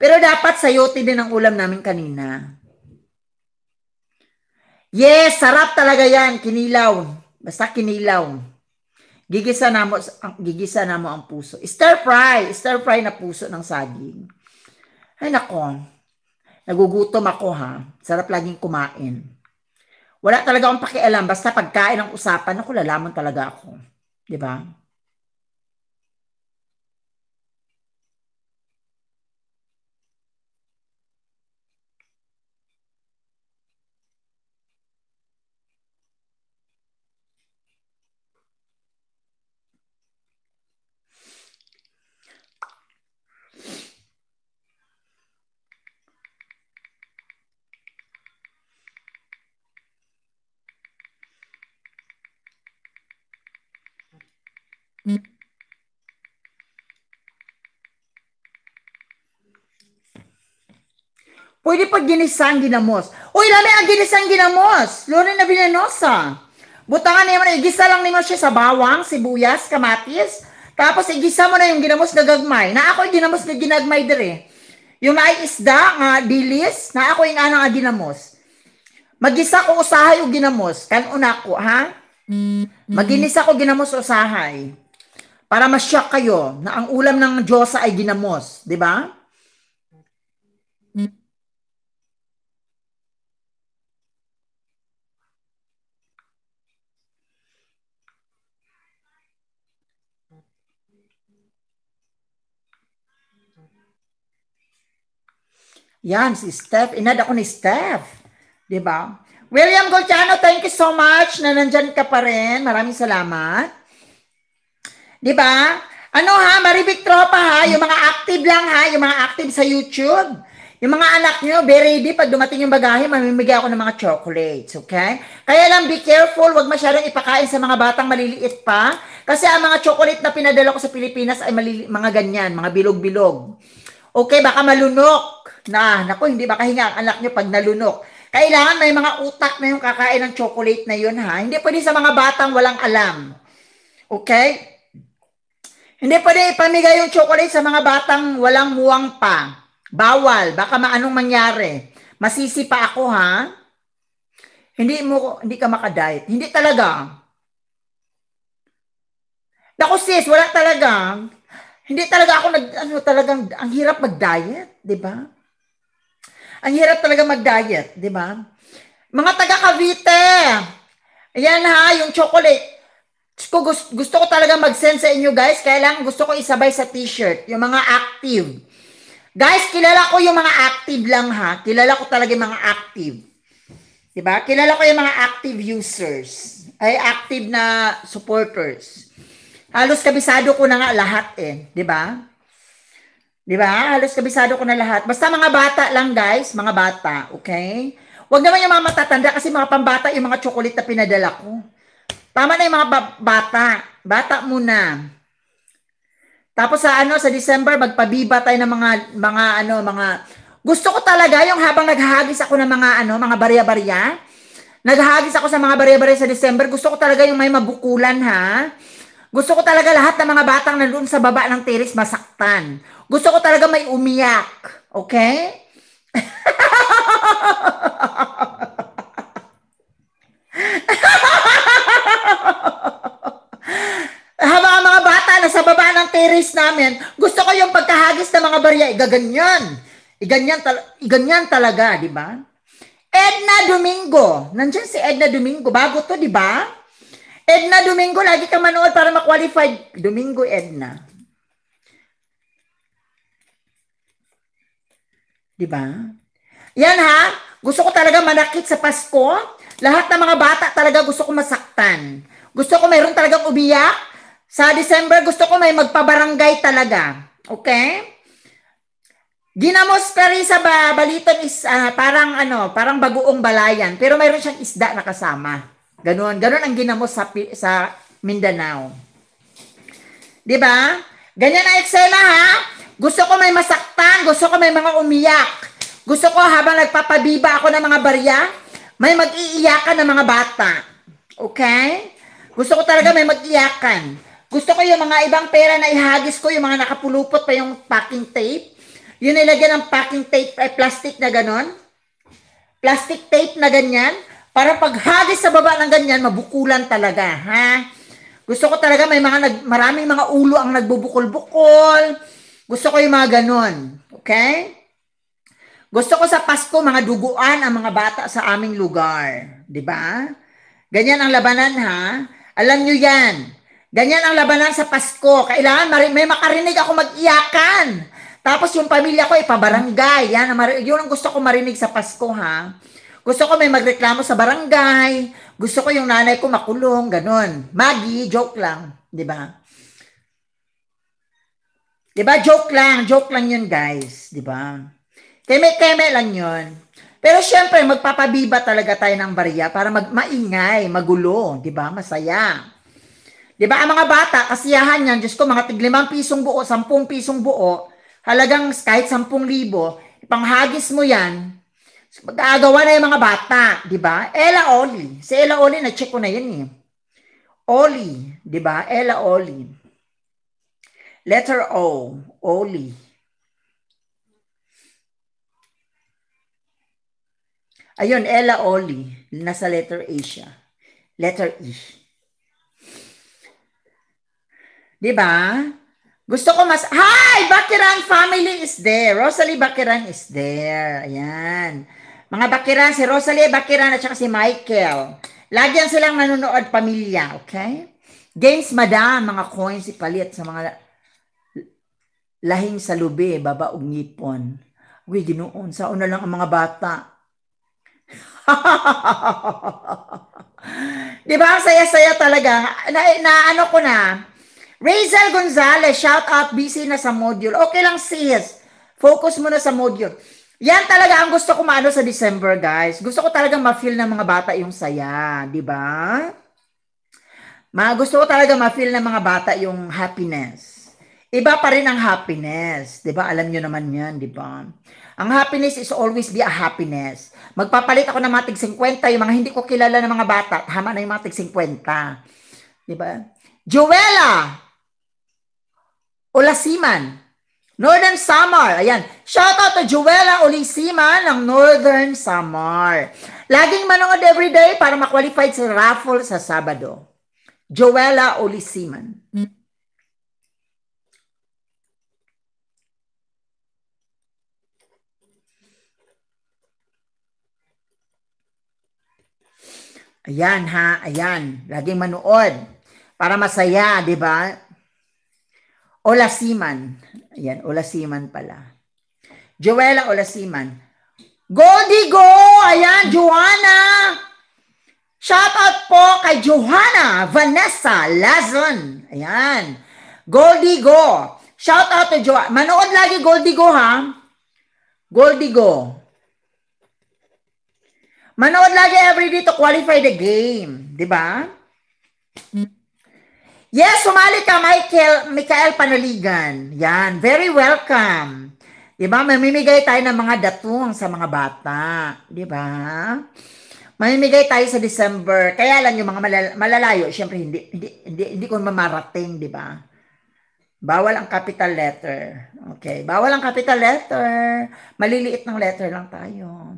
Pero dapat sayote din ang ulam namin kanina. Yes, sarap talaga yan. Kinilaw. Basta kinilaw. Gigisa na mo, gigisa na mo ang puso. Stir fry. Stir fry na puso ng saging. Ay nako, nagugutom ako ha. Sarap laging kumain. Wala talaga akong pakialam. Basta pagkain ang usapan, ako lalaman talaga ako. ba? Diba? Uy, ginisang ginamos. Uy, lami ang ginisang ginamos. Luna na binanosa. Butangan niya mo na, igisa lang niyo siya sa bawang, sibuyas, kamatis. Tapos igisa mo na yung ginamos na gagmay. Na ako yung ginamos na ginagmay dire. Yung na isda, nga dilis, na ako yung anang nga ginamos. Magisa ko usahay yung ginamos. Kan una ko, ha? Maginis ako ginamos usahay. Para masyak kayo na ang ulam ng Diyosa ay ginamos. Di ba? Yan, si Steph. Inad ako ni Steph. ba? Diba? William Golciano, thank you so much na nandyan ka pa rin. Maraming salamat. ba? Diba? Ano ha, Maribig Tropa ha, yung mga active lang ha, yung mga active sa YouTube. Yung mga anak nyo, be ready. Pag dumating yung bagahe, mamimigay ako ng mga chocolates, okay? Kaya lang, be careful. Huwag masyadong ipakain sa mga batang maliliit pa. Kasi ang mga chocolate na pinadala ko sa Pilipinas ay mga ganyan, mga bilog-bilog. Okay, baka malunok. Na, nako, hindi makahinga ang anak nyo pag nalunok. Kailangan may mga utak na yung kakain ng chocolate na yun, ha? Hindi pwede sa mga batang walang alam. Okay? Hindi pwede ipamigay yung chocolate sa mga batang walang muwang pa. Bawal. Baka maanong mangyari. Masisi pa ako, ha? Hindi mo, hindi ka makadiet. Hindi talaga. Naku sis, wala talaga. Hindi talaga ako nag ano talagang ang hirap mag-diet, 'di ba? Ang hirap talaga mag-diet, 'di ba? Mga taga Cavite. Ayan ha, yung chocolate. Gusto, gusto, gusto ko talaga mag-send sa inyo guys. Kailangan gusto ko isabay sa t-shirt. Yung mga active. Guys, kilala ko yung mga active lang ha. Kilala ko talaga yung mga active. 'Di ba? Kilala ko yung mga active users. Ay, active na supporters. Halos kabisado ko na nga lahat eh, 'di ba? 'Di ba? Halos kabisado ko na lahat. Basta mga bata lang, guys, mga bata, okay? Huwag naman yung mga matatanda kasi mga pambata yung mga chocolate na pinadala ko. Tama na yung mga bata. Bata muna. Tapos sa ano sa December magpabiba tayo ng mga mga ano mga gusto ko talaga yung habang naghahagis ako ng mga ano, mga barya-barya. Naghahagis ako sa mga barya-barya sa December. Gusto ko talaga yung may mabukulan ha. Gusto ko talaga lahat ng mga batang nandun sa baba ng tiris masaktan. Gusto ko talaga may umiyak. Okay? Habang ang mga bata na sa baba ng terrace namin, gusto ko yung pagkahagis ng mga barya, igaganyan. Iganyan, tal- iganyan talaga, di ba? Edna Domingo. Nandiyan si Edna Domingo. Bago to, di ba? Edna Domingo, lagi kang manood para ma qualify Domingo, Edna. Di ba? Yan ha, gusto ko talaga manakit sa Pasko. Lahat ng mga bata talaga gusto ko masaktan. Gusto ko mayroon talagang umiyak. Sa December, gusto ko may magpabarangay talaga. Okay? Ginamos pa sa ba, baliton is uh, parang ano, parang bagoong balayan, pero mayroon siyang isda na kasama. Ganun, ganun ang ginamo sa, sa Mindanao. Di ba? Ganyan ang eksena ha. Gusto ko may masaktan, gusto ko may mga umiyak. Gusto ko habang nagpapabiba ako ng mga barya, may mag-iiyakan ng mga bata. Okay? Gusto ko talaga may mag-iyakan. Gusto ko yung mga ibang pera na ihagis ko, yung mga nakapulupot pa yung packing tape. Yun nilagyan ng packing tape, eh, plastic na ganon. Plastic tape na ganyan. Para paghagis sa baba ng ganyan, mabukulan talaga, ha? Gusto ko talaga may mga nag, maraming mga ulo ang nagbubukol-bukol. Gusto ko yung mga ganon. Okay? Gusto ko sa Pasko, mga duguan ang mga bata sa aming lugar. ba? Diba? Ganyan ang labanan, ha? Alam nyo yan. Ganyan ang labanan sa Pasko. Kailangan mari- may makarinig ako mag-iyakan. Tapos yung pamilya ko, ay pabarangay. Yan, yun ang gusto ko marinig sa Pasko, ha? Gusto ko may magreklamo sa barangay. Gusto ko yung nanay ko makulong, ganun. Magi, joke lang, 'di ba? 'Di ba joke lang, joke lang 'yun, guys, 'di ba? Keme-keme lang 'yun. Pero syempre, magpapabiba talaga tayo ng barya para mag maingay, magulo, 'di ba? Masaya. 'Di ba? Ang mga bata, kasiyahan yan, Diyos ko, mga tiglimang pisong buo, sampung pisong buo, halagang kahit sampung libo, ipanghagis mo yan, Magagawa na yung mga bata, di ba? Ella Oli. Si Ella Oli, na-check ko na yun eh. Oli, di ba? Ella Oli. Letter O, Oli. Ayun, Ella Oli. Nasa letter A siya. Letter E. Di ba? Gusto ko mas... Hi! Bakiran family is there. Rosalie Bakiran is there. Ayan. Mga bakiran, si Rosalie Bakiran at saka si Michael. Lagi yan silang nanonood, pamilya, okay? Games, madam, mga coins, ipalit sa mga lahing salubi, babaong ngipon. Uy, ginoon, sao na lang ang mga bata. Di ba? Saya-saya talaga. Na, na, ano ko na. Razel Gonzalez, shout out, busy na sa module. Okay lang sis. Focus mo na sa module. Yan talaga ang gusto ko maano sa December, guys. Gusto ko talaga ma-feel ng mga bata yung saya, di ba? Ma, gusto ko talaga ma-feel ng mga bata yung happiness. Iba pa rin ang happiness, 'di ba? Alam niyo naman 'yan, 'di ba? Ang happiness is always be a happiness. Magpapalit ako ng matig 50, yung mga hindi ko kilala ng mga bata, tama na yung mga 50. 'Di ba? Joella Olasiman, Northern Samar. Ayan. Shout out to Juwela Olisima ng Northern Samar. Laging manood every day para makwalified sa raffle sa Sabado. Joella Olisiman. Hmm. Ayan ha, ayan. Laging manood. Para masaya, di ba? Olasiman. Ayan, Siman pala. Joella Siman. Goldie Go! Ayan, Joanna! Shout out po kay Johanna Vanessa Lazon. Ayan. Goldie Go. Shout out to Joanna. Manood lagi Goldie Go ha. Goldie Go. Manood lagi every day to qualify the game. Di ba? Mm-hmm. Yes, sumali ka, Michael, Michael Panaligan. Yan, very welcome. Diba, mamimigay tayo ng mga datong sa mga bata. Diba? Mamimigay tayo sa December. Kaya lang yung mga malal- malalayo, syempre hindi, hindi, hindi, hindi ko mamarating, di ba? Bawal ang capital letter. Okay, bawal ang capital letter. Maliliit ng letter lang tayo.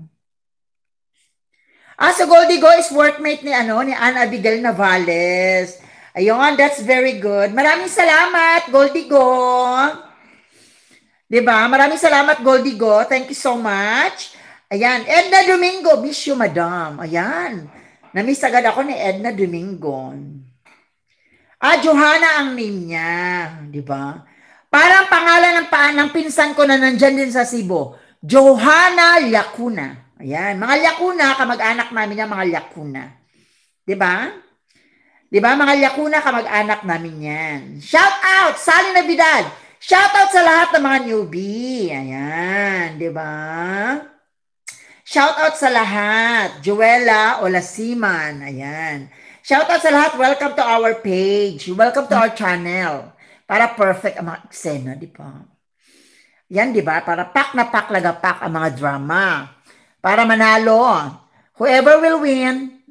Ah, so Goldie Go is workmate ni ano ni Ann Abigail Navales. Ayun, that's very good. Maraming salamat, Goldie Go. ba? Diba? Maraming salamat, Goldie Go. Thank you so much. Ayan. Edna Domingo, miss you, madam. Ayan. Namiss agad ako ni Edna Domingo. Ah, Johanna ang name niya. Di ba? Parang pangalan ng paan ng pinsan ko na nandyan din sa Cebu. Johanna Lacuna. Ayan. Mga Lacuna, kamag-anak namin niya, mga Lacuna. Di ba? Di ba? Mga yakuna, kamag-anak namin yan. Shout out! Sally Navidad! Shout out sa lahat ng mga newbie. Ayan, di ba? Shout out sa lahat. Joella Olasiman. Ayan. Shout out sa lahat. Welcome to our page. Welcome to our channel. Para perfect ang mga eksena, di ba? Yan, di ba? Para pak na pak, lagapak ang mga drama. Para manalo. Whoever will win,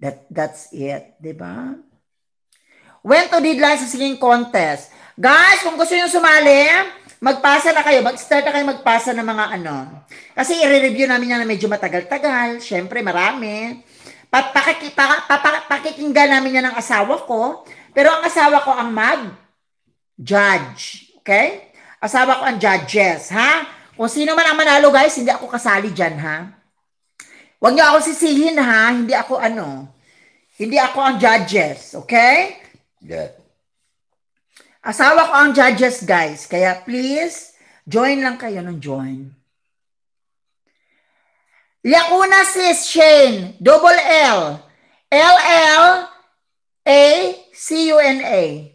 That, that's it. ba? Diba? When to deadline sa singing contest. Guys, kung gusto nyo sumali, magpasa na kayo. Mag-start na kayo magpasa ng mga ano. Kasi i-review namin yan na medyo matagal-tagal. Siyempre, marami. Papakiki, papakikinggan namin yan ng asawa ko. Pero ang asawa ko ang mag-judge. Okay? Asawa ko ang judges, ha? Kung sino man ang manalo, guys, hindi ako kasali dyan, ha? Huwag niyo ako sisihin ha, hindi ako ano, hindi ako ang judges, okay? Good. Asawa ko ang judges, guys. Kaya please, join lang kayo ng join. Lacuna sis Shane, double L, L-L, A, C-U-N-A.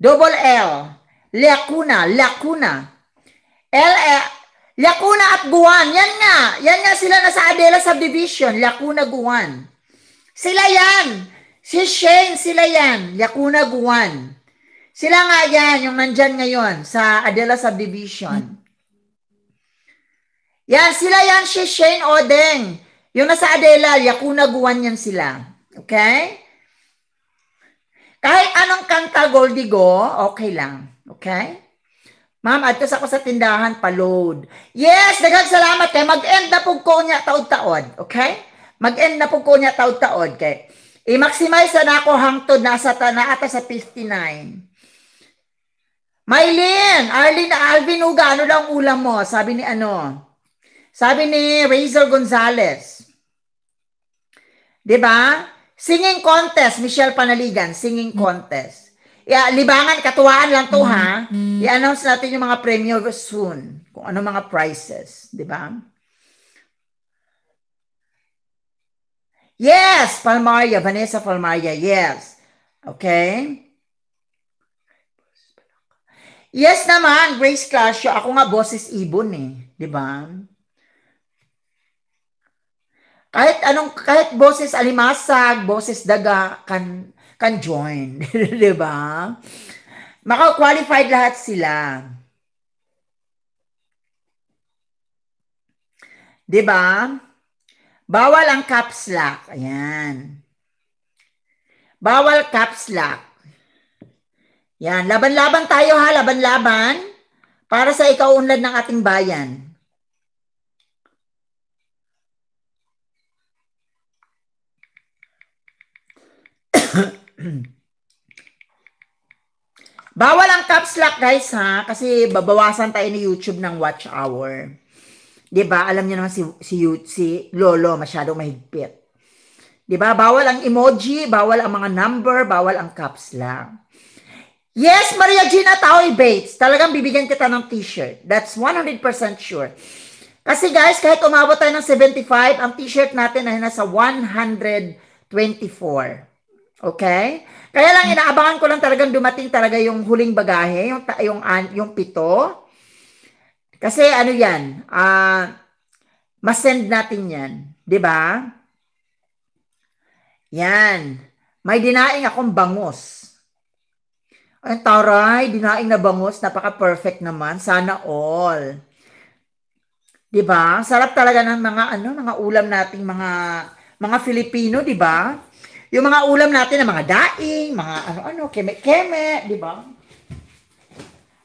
Double L, Lacuna, Lacuna. L-L, Lacuna at Guan. Yan nga. Yan nga sila na sa Adela Subdivision. Lacuna, Guan. Sila yan. Si Shane, sila yan. Lacuna, Guan. Sila nga yan, yung nandyan ngayon sa Adela Subdivision. Yan, sila yan si Shane Odeng. Yung nasa Adela, Lacuna, Guan yan sila. Okay? Kahit anong kanta, Goldigo, okay lang. Okay? Ma'am, adtos ako sa tindahan, pa-load. Yes, daghang salamat kay mag-end na pug ko niya taud-taod, okay? Mag-end na pug ko niya taud-taod kay i-maximize na ako hangtod nasa tana ata sa 59. Mylene, Arlene, Alvin Uga, ano lang ulam mo? Sabi ni ano? Sabi ni Razor Gonzalez. 'Di ba? Singing contest, Michelle Panaligan, singing contest. Yeah, libangan, katuwaan lang to ha. Mm-hmm. Mm-hmm. I-announce natin yung mga premyo soon. Kung ano mga prices, di ba? Yes, Palmaria, Vanessa Palmaria, yes. Okay? Yes naman, Grace Clasio. Ako nga, boses ibon eh. Di ba? Kahit anong, kahit boses alimasag, boses daga, kan, can join. di ba? Maka-qualified lahat sila. Di ba? Bawal ang caps lock. Ayan. Bawal caps lock. Yan, laban-laban tayo ha, laban-laban para sa ikaunlad ng ating bayan. Bawal ang caps lock, guys, ha? Kasi babawasan tayo ni YouTube ng watch hour. 'Di ba? Alam niyo naman si si si Lolo masyadong mahigpit. 'Di ba? Bawal ang emoji, bawal ang mga number, bawal ang caps lock. Yes, Maria Gina Taoy Bates. Talagang bibigyan kita ng t-shirt. That's 100% sure. Kasi guys, kahit umabot tayo ng 75, ang t-shirt natin ay nasa 124. Okay? Kaya lang inaabangan ko lang talagang dumating talaga yung huling bagahe, yung yung yung pito. Kasi ano 'yan? Ah uh, mas-send natin 'yan, 'di ba? Yan. May dinaing akong bangos. Ay, taray, dinaing na bangos, napaka-perfect naman. Sana all. 'Di ba? Sarap talaga ng mga ano, mga ulam nating mga mga Filipino, 'di ba? Yung mga ulam natin na mga daing, mga ano-ano, keme-keme, di ba?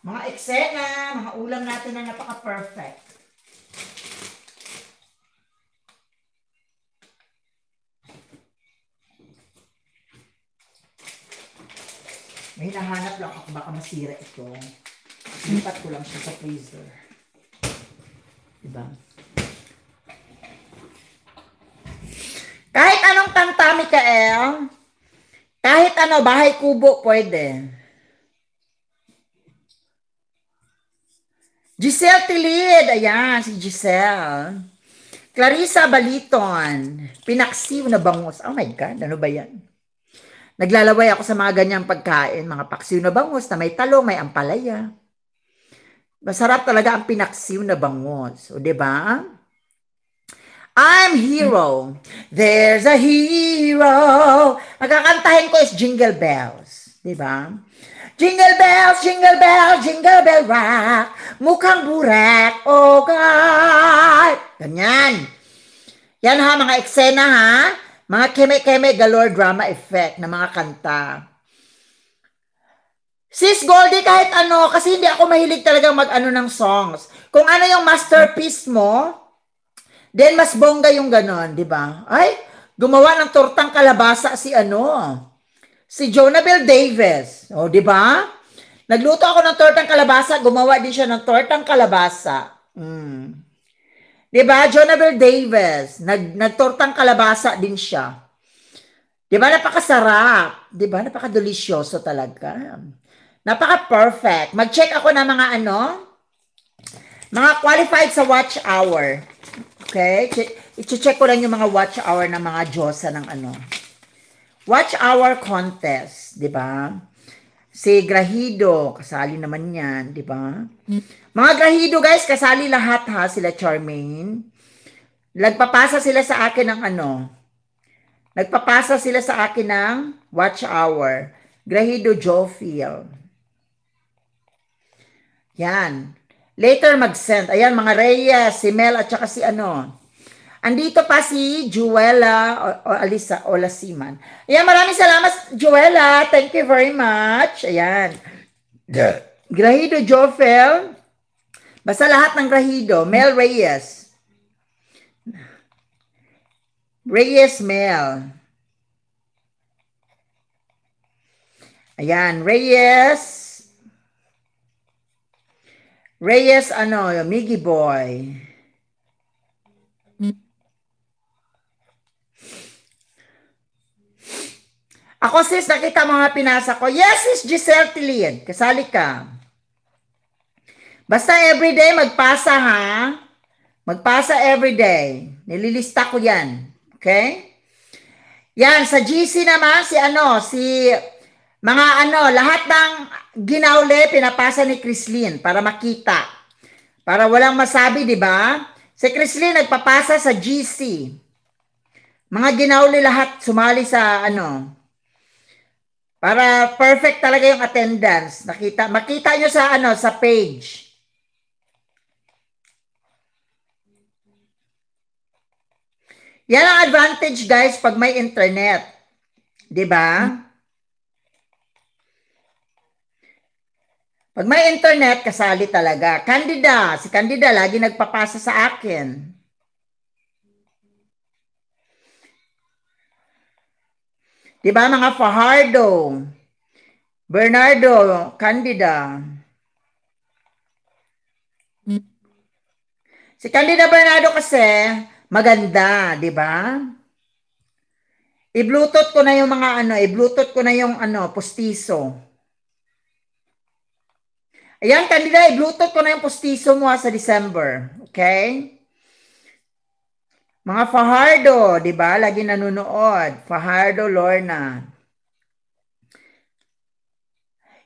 Mga eksena, mga ulam natin na napaka-perfect. May nahanap lang ako, baka masira itong. Lipat ko lang siya sa freezer. Diba? Kahit anong ka eh. kahit ano, bahay kubo, pwede. Giselle Tilid, ayan, si Giselle. Clarissa Baliton, pinaksiw na bangus. Oh my God, ano ba yan? Naglalaway ako sa mga ganyang pagkain, mga paksiw na bangus na may talong, may ampalaya. Masarap talaga ang pinaksiw na bangus. O, di ba? I'm hero. There's a hero. Nagkakantahin ko is Jingle Bells. Di ba? Jingle bells, jingle bells, jingle bell rock. Mukhang burek. oh God. Ganyan. Yan ha, mga eksena ha. Mga keme-keme galore drama effect na mga kanta. Sis Goldie, kahit ano, kasi hindi ako mahilig talaga mag-ano ng songs. Kung ano yung masterpiece mo, Then mas bongga yung ganon, di ba? Ay, gumawa ng tortang kalabasa si ano, si Jonabel Davis. O, di ba? Nagluto ako ng tortang kalabasa, gumawa din siya ng tortang kalabasa. Mm. Di ba? Jonabel Davis, nag, nagtortang kalabasa din siya. Di ba? Napakasarap. Di ba? Napakadelisyoso talaga. Napaka-perfect. Mag-check ako ng mga ano, mga qualified sa watch hour. Okay? I-check ko lang yung mga watch hour ng mga Diyosa ng ano. Watch hour contest, di ba? Si Grahido, kasali naman yan, di ba? Mga Grahido, guys, kasali lahat ha, sila Charmaine. Nagpapasa sila sa akin ng ano? Nagpapasa sila sa akin ng watch hour. Grahido Jofiel. Yan. Later mag-send. Ayan, mga Reyes, si Mel, at saka si ano. Andito pa si Juela o, o Alisa Olasiman. Ayan, maraming salamat, Juela. Thank you very much. Ayan. Yeah. Grahido Jofel. Basta lahat ng Grahido. Mel Reyes. Reyes Mel. Ayan, Reyes. Reyes, ano, Miggy Boy. Ako sis, nakita mga pinasa ko. Yes, sis Giselle Tillian. Kasali ka. Basta everyday magpasa ha. Magpasa everyday. Nililista ko yan. Okay? Yan, sa GC naman, si ano, si mga ano, lahat ng ginaule pinapasa ni Chrislyn para makita. Para walang masabi, di ba? Si Chrislyn nagpapasa sa GC. Mga ginauli lahat sumali sa ano. Para perfect talaga yung attendance. Nakita, makita nyo sa ano, sa page. Yan ang advantage guys pag may internet. 'Di ba? Pag may internet, kasali talaga. Candida, si Candida lagi nagpapasa sa akin. Diba mga Fajardo, Bernardo, Candida. Si Candida Bernardo kasi maganda, 'di ba? I-bluetooth ko na yung mga ano, i-bluetooth ko na yung ano, postiso. Ayan, Candida, i-bluetooth ko na yung postiso mo ah, sa December. Okay? Mga Fajardo, di ba? Lagi nanonood. Fajardo, Lorna.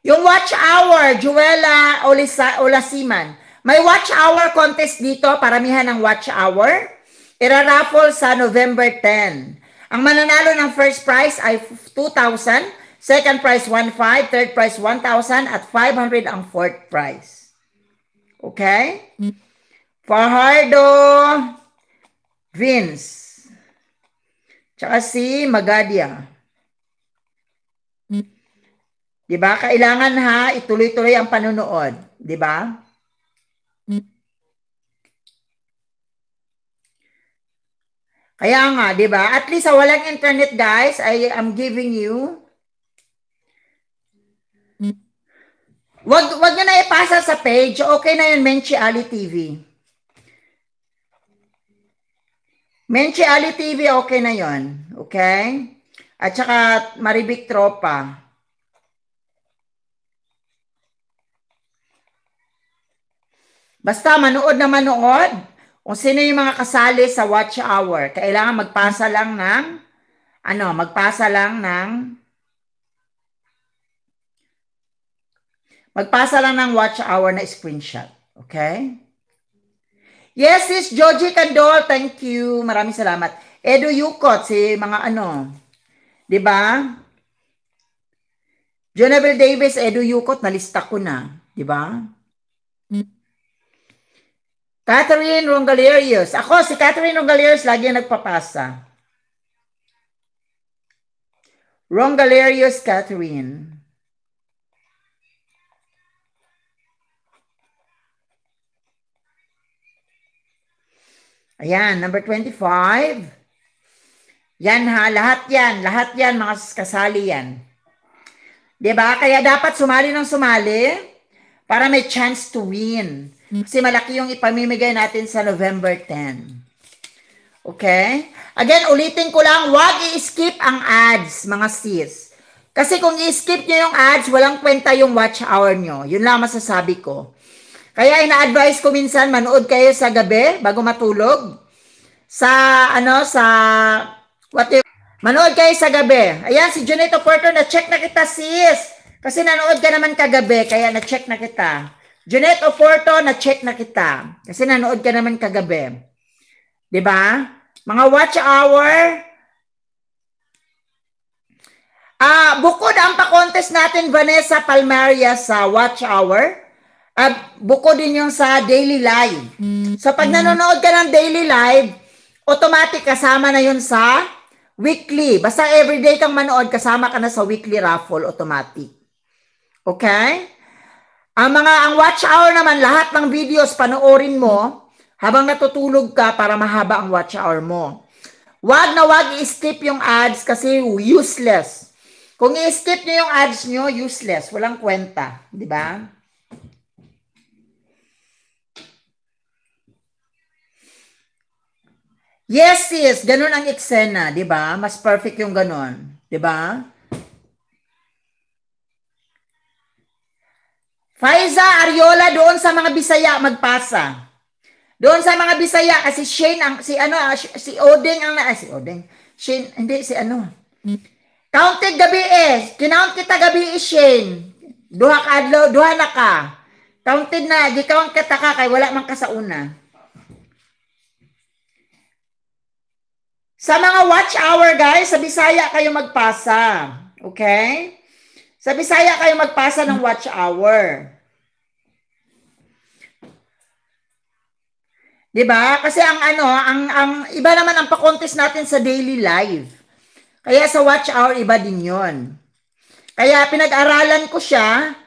Yung watch hour, Juela Olisa, Olasiman. May watch hour contest dito, paramihan ng watch hour. Iraraffle sa November 10. Ang mananalo ng first prize ay 2,000 Second prize, 1,500. Third prize, 1,000. At 500 ang fourth prize. Okay? Fajardo Vince. Tsaka si Magadia. Diba? Kailangan ha, ituloy-tuloy ang panunood. Diba? Kaya nga, diba? At least sa walang internet, guys, I am giving you Wag, wag nyo na ipasa sa page. Okay na yun, Menchi Ali TV. Menchi Ali TV, okay na yon Okay? At saka Maribik Tropa. Basta manood na manood kung sino yung mga kasali sa watch hour. Kailangan magpasa lang ng ano, magpasa lang ng Magpasa lang ng watch hour na screenshot. Okay? Yes, sis Joji Candol. Thank you. Maraming salamat. Edo Yukot, si mga ano. ba? Diba? Jonabel Davis, Edo Yukot, nalista ko na. ba? Diba? Mm. Catherine Rongalerius. Ako, si Catherine Rongalerius, lagi ang nagpapasa. Rongalerius Catherine. Ayan, number 25. Yan ha, lahat yan. Lahat yan, mga kasali yan. ba diba? Kaya dapat sumali ng sumali para may chance to win. Kasi malaki yung ipamimigay natin sa November 10. Okay? Again, ulitin ko lang, wag i-skip ang ads, mga sis. Kasi kung i-skip nyo yung ads, walang kwenta yung watch hour nyo. Yun lang masasabi ko. Kaya ina-advise ko minsan manood kayo sa gabi bago matulog. Sa ano sa what you, manood kayo sa gabi. Ayan si Junito Porter na check na kita sis. Kasi nanood ka naman kagabi kaya na check na kita. Junette Oporto, na-check na kita. Kasi nanood ka naman kagabi. ba? Diba? Mga watch hour. Ah, uh, bukod ang pa-contest natin Vanessa Palmaria sa watch hour, at buko din yung sa daily live. Mm. So pag mm. nanonood ka ng daily live, automatic kasama na yun sa weekly. Basta everyday kang manood, kasama ka na sa weekly raffle automatic. Okay? Ang mga ang watch hour naman, lahat ng videos panoorin mo habang natutulog ka para mahaba ang watch hour mo. Wag na wag i-skip yung ads kasi useless. Kung i-skip niyo yung ads niyo, useless, walang kwenta, di ba? Yes, sis. Ganun ang eksena, di ba? Mas perfect yung ganun. Di ba? Faiza Ariola doon sa mga Bisaya magpasa. Doon sa mga Bisaya kasi ah, Shane ang si ano ah, si Odeng ang na si Odeng. Shane hindi si ano. Counted gabi eh. Kinount kita gabi eh, Shane. Duha ka adlaw, duha na ka. Counted na, gikount kita ka kay wala man ka sa una. Sa mga watch hour, guys, sa Bisaya kayo magpasa. Okay? Sa Bisaya kayo magpasa ng watch hour. 'Di ba? Kasi ang ano, ang ang iba naman ang pa-contest natin sa daily live. Kaya sa watch hour iba din 'yon. Kaya pinag-aralan ko siya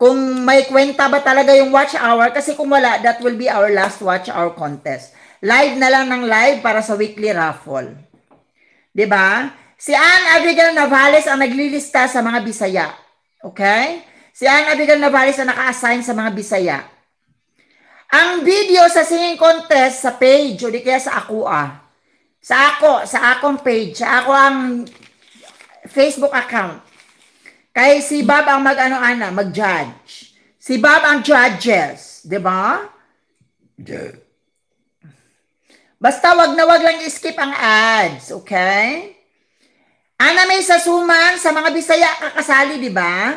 kung may kwenta ba talaga yung watch hour kasi kung wala, that will be our last watch hour contest. Live na lang ng live para sa weekly raffle. 'Di ba? Si Ann Abigail Navales ang naglilista sa mga Bisaya. Okay? Si Ann Abigail Navales ang naka-assign sa mga Bisaya. Ang video sa singing contest sa page o di kaya sa Akua. Ah. Sa ako, sa akong page, sa ako ang Facebook account. Kay si Bob ang mag-ano-ana, mag-judge. Si Bob ang judges, 'di ba? Yeah. Basta wag na wag lang i skip ang ads, okay? Ana may sa suman, sa mga Bisaya kakasali, di ba?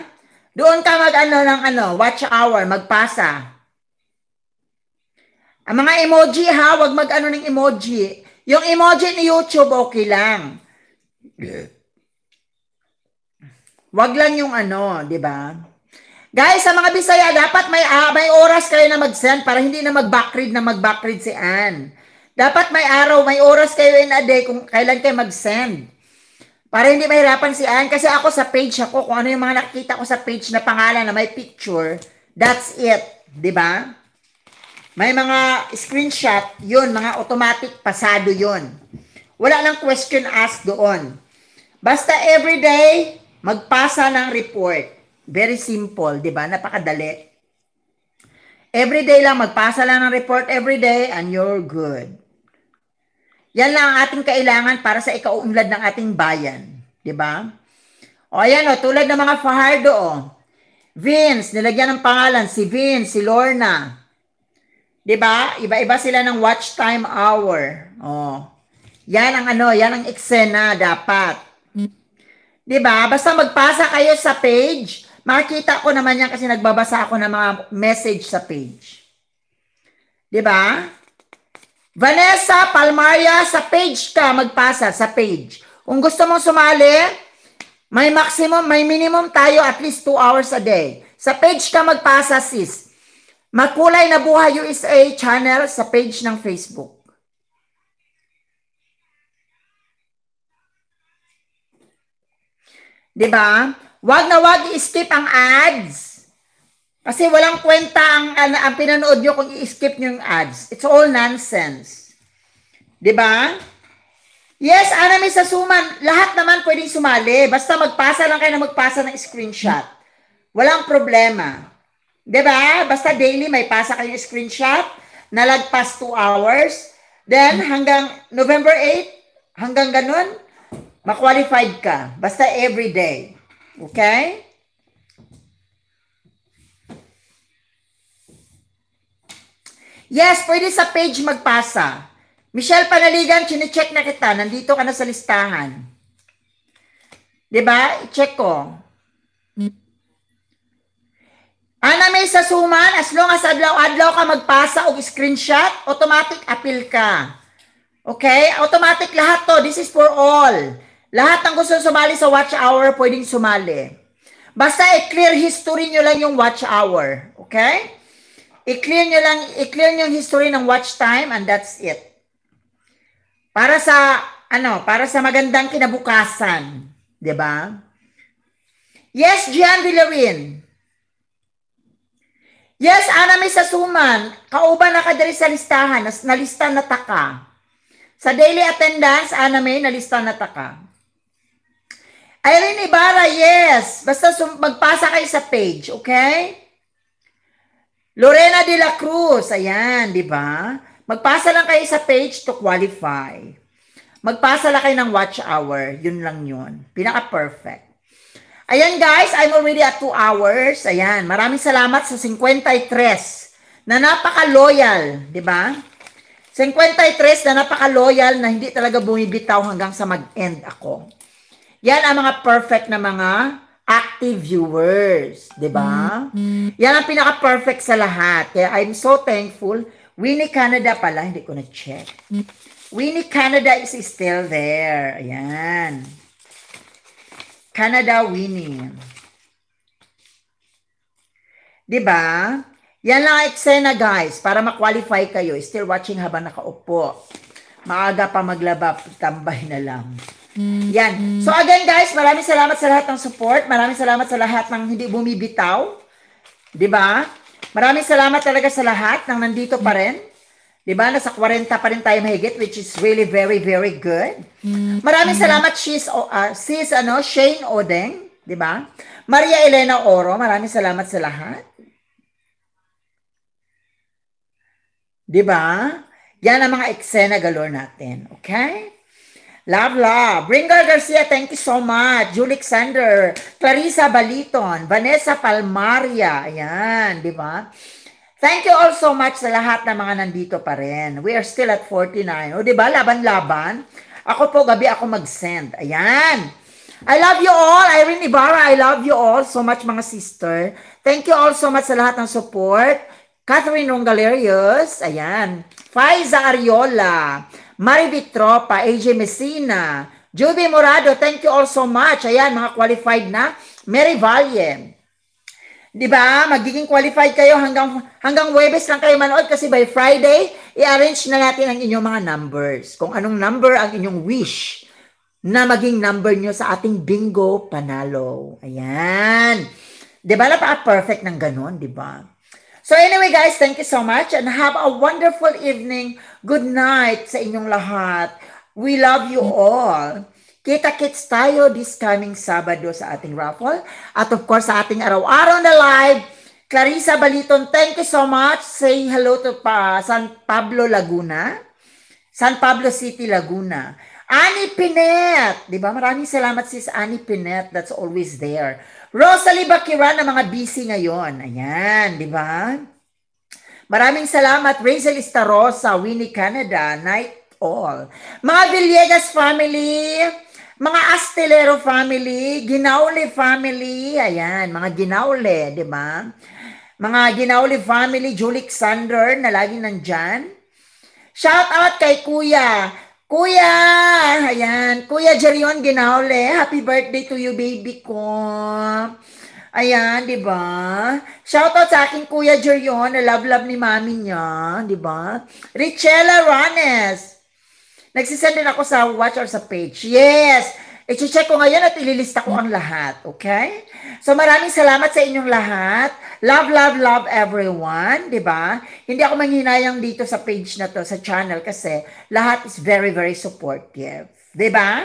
Doon ka mag ano ng ano, watch hour, magpasa. Ang mga emoji ha, wag mag ano ng emoji. Yung emoji ni YouTube, okay lang. Wag lang yung ano, di ba? Guys, sa mga Bisaya, dapat may, uh, may oras kayo na mag-send para hindi na mag-backread na mag-backread si Anne. Dapat may araw, may oras kayo in a day kung kailan kayo mag-send. Para hindi mahirapan si Ann. Kasi ako sa page ako, kung ano yung mga nakikita ko sa page na pangalan na may picture, that's it. ba? Diba? May mga screenshot, yun, mga automatic pasado yun. Wala lang question ask doon. Basta every day, magpasa ng report. Very simple, di ba? Napakadali. Every day lang, magpasa lang ng report every day and you're good. Yan lang ang ating kailangan para sa ikauunlad ng ating bayan. Di ba? O ayan o, tulad ng mga Fajardo o. Vince, nilagyan ng pangalan si Vince, si Lorna. Di ba? Iba-iba sila ng watch time hour. O. Yan ang ano, yan ang eksena dapat. Di ba? Basta magpasa kayo sa page, makita ko naman yan kasi nagbabasa ako ng mga message sa page. Di ba? Vanessa Palmaria, sa page ka magpasa, sa page. Kung gusto mong sumali, may maximum, may minimum tayo at least 2 hours a day. Sa page ka magpasa, sis. Makulay na Buhay USA channel sa page ng Facebook. Diba? Wag na wag i-skip ang ads. Kasi walang kwenta ang, ang, ang pinanood nyo kung i-skip nyo yung ads. It's all nonsense. ba? Diba? Yes, Ana may sasuman. Lahat naman pwedeng sumali. Basta magpasa lang kayo na magpasa ng screenshot. Walang problema. ba? Diba? Basta daily may pasa kayo screenshot. Nalagpas 2 hours. Then hanggang November 8, hanggang ganun, ma-qualified ka. Basta every day. Okay? Yes, pwede sa page magpasa. Michelle Panaligan, chinecheck na kita. Nandito ka na sa listahan. ba? Diba? Check ko. Ana may sa suman, as long as adlaw-adlaw ka magpasa o screenshot, automatic appeal ka. Okay? Automatic lahat to. This is for all. Lahat ng gusto sumali sa watch hour, pwedeng sumali. Basta i-clear history nyo lang yung watch hour. Okay? I-clear nyo lang, i-clear yung history ng watch time and that's it. Para sa, ano, para sa magandang kinabukasan. ba? Diba? Yes, Gian Villarin. Yes, Ana May Sasuman. Kauban na ka diri sa listahan. Nalista na taka. Sa daily attendance, Ana May, nalista na taka. Irene Ibarra, yes. Basta magpasa kayo sa page, okay? Lorena de la Cruz, ayan, di ba? Magpasa lang kayo sa page to qualify. Magpasa lang kayo ng watch hour. Yun lang yun. Pinaka-perfect. Ayan guys, I'm already at 2 hours. Ayan, maraming salamat sa 53 na napaka-loyal, di ba? 53 na napaka-loyal na hindi talaga bumibitaw hanggang sa mag-end ako. Yan ang mga perfect na mga active viewers, 'di ba? Mm-hmm. Yan ang pinaka-perfect sa lahat. Kaya I'm so thankful. Winnie Canada pala, hindi ko na-check. Mm-hmm. Winnie Canada is still there. Ayan. Canada Winnie. 'Di ba? Yan lang eksena guys, para ma-qualify kayo. Still watching habang nakaupo. Maaga pa maglaba, tambay na lang. Hmm. Yan. So again guys, maraming salamat sa lahat ng support. Maraming salamat sa lahat ng hindi bumibitaw. 'Di ba? Maraming salamat talaga sa lahat ng nandito pa rin. 'Di ba? Nasa 40 pa rin tayo mahigit which is really very very good. Hmm. Maraming hmm. salamat she's, uh, ah, sis ano Shane Odeng, 'di ba? Maria Elena Oro, maraming salamat sa lahat. 'Di ba? Yan ang mga eksena galore natin, okay? Love, love. Bringer Garcia, thank you so much. Julie Alexander, Clarissa Baliton, Vanessa Palmaria. Ayan, di ba? Thank you all so much sa lahat ng na mga nandito pa rin. We are still at 49. O, di ba? Laban-laban. Ako po, gabi ako mag-send. Ayan. I love you all. Irene Ibarra, I love you all so much mga sister. Thank you all so much sa lahat ng support. Catherine Rongalerius, ayan. Faiza Ariola, Marivi Tropa, AJ Messina, Juby Morado, thank you all so much. Ayan, mga qualified na. Mary Valle. Di ba? Magiging qualified kayo hanggang hanggang Webes lang kayo manood kasi by Friday, i-arrange na natin ang inyong mga numbers. Kung anong number ang inyong wish na maging number nyo sa ating bingo panalo. Ayan. Di ba? Napaka-perfect ng ganun, di ba? So anyway guys, thank you so much and have a wonderful evening. Good night sa inyong lahat. We love you all. Kita-kits tayo this coming Sabado sa ating raffle. At of course, sa ating araw-araw na live. Clarissa Baliton, thank you so much. Say hello to pa San Pablo, Laguna. San Pablo City, Laguna. Annie Pinet, di ba? Maraming salamat sis Annie Pinet that's always there. Rosalie Bakira na mga busy ngayon. Ayan, di ba? Maraming salamat, Rachel Estarosa, Winnie Canada, Night All. Mga Villegas family, mga Astelero family, Ginaule family, ayan, mga Ginaule, di ba? Mga Ginaule family, Julie Sander na lagi nandyan. Shout out kay Kuya Kuya! Ayan. Kuya Jerion Ginaule, happy birthday to you, baby ko. Ayan, di ba? Shout out sa akin, Kuya Jerion, na love-love ni mami niya, di ba? Richella Rones. Nagsisend din ako sa watch or sa page. Yes! I-check ko ngayon at ililista ko ang lahat, okay? So maraming salamat sa inyong lahat. Love, love, love everyone, di ba? Hindi ako manghinayang dito sa page na to, sa channel, kasi lahat is very, very supportive. Di ba?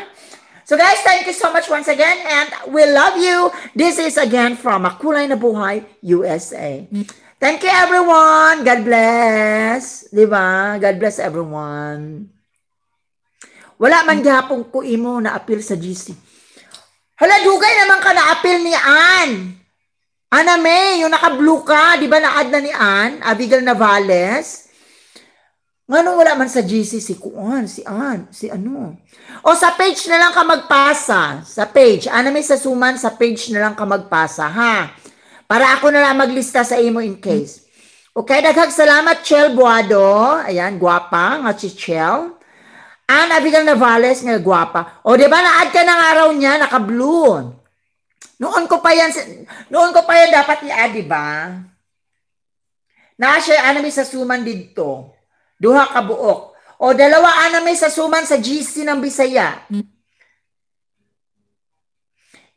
So guys, thank you so much once again and we love you. This is again from Makulay na Buhay, USA. Thank you everyone. God bless. Di ba? God bless everyone. Wala man gihapon ko imo na appeal sa GC. Hala, dugay naman ka na appeal ni Ann. Ana May, yung naka-blue ka, di ba na-add na ni Ann, Abigail Navales. Nga wala man sa GC si Kuan, si Ann, si ano. O sa page na lang ka magpasa. Sa page. Ana May sa suman, sa page na lang ka magpasa, ha? Para ako na lang maglista sa imo in case. Okay, daghag salamat, Chel Buado. Ayan, guwapa nga si Chel. Ang Abigail Navales nga gwapa. O di ba na-add ka ng araw niya, naka-blue. Noon ko pa yan, noon ko pa yan dapat i-add, di ba? Na siya anami sa suman dito. Duha ka buok. O dalawa anami sa suman sa GC ng Bisaya.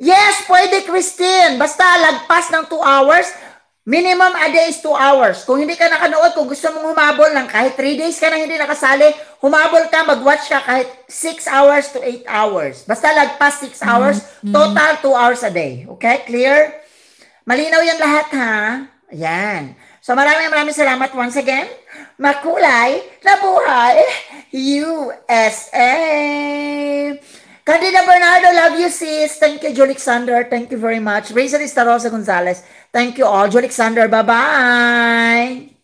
Yes, pwede, Christine. Basta lagpas ng 2 hours, Minimum a day is 2 hours. Kung hindi ka nakanood, kung gusto mong humabol ng kahit 3 days ka na hindi nakasali, humabol ka, mag-watch ka kahit 6 hours to 8 hours. Basta lagpas 6 mm-hmm. hours, mm-hmm. total 2 hours a day. Okay? Clear? Malinaw yan lahat ha? Ayan. So maraming maraming salamat once again. Makulay na buhay USA! Candida Bernardo, love you sis. Thank you, Alexander. Thank you very much. Rachel Estarosa Gonzalez. Thank you, Aljo Alexander. Bye-bye!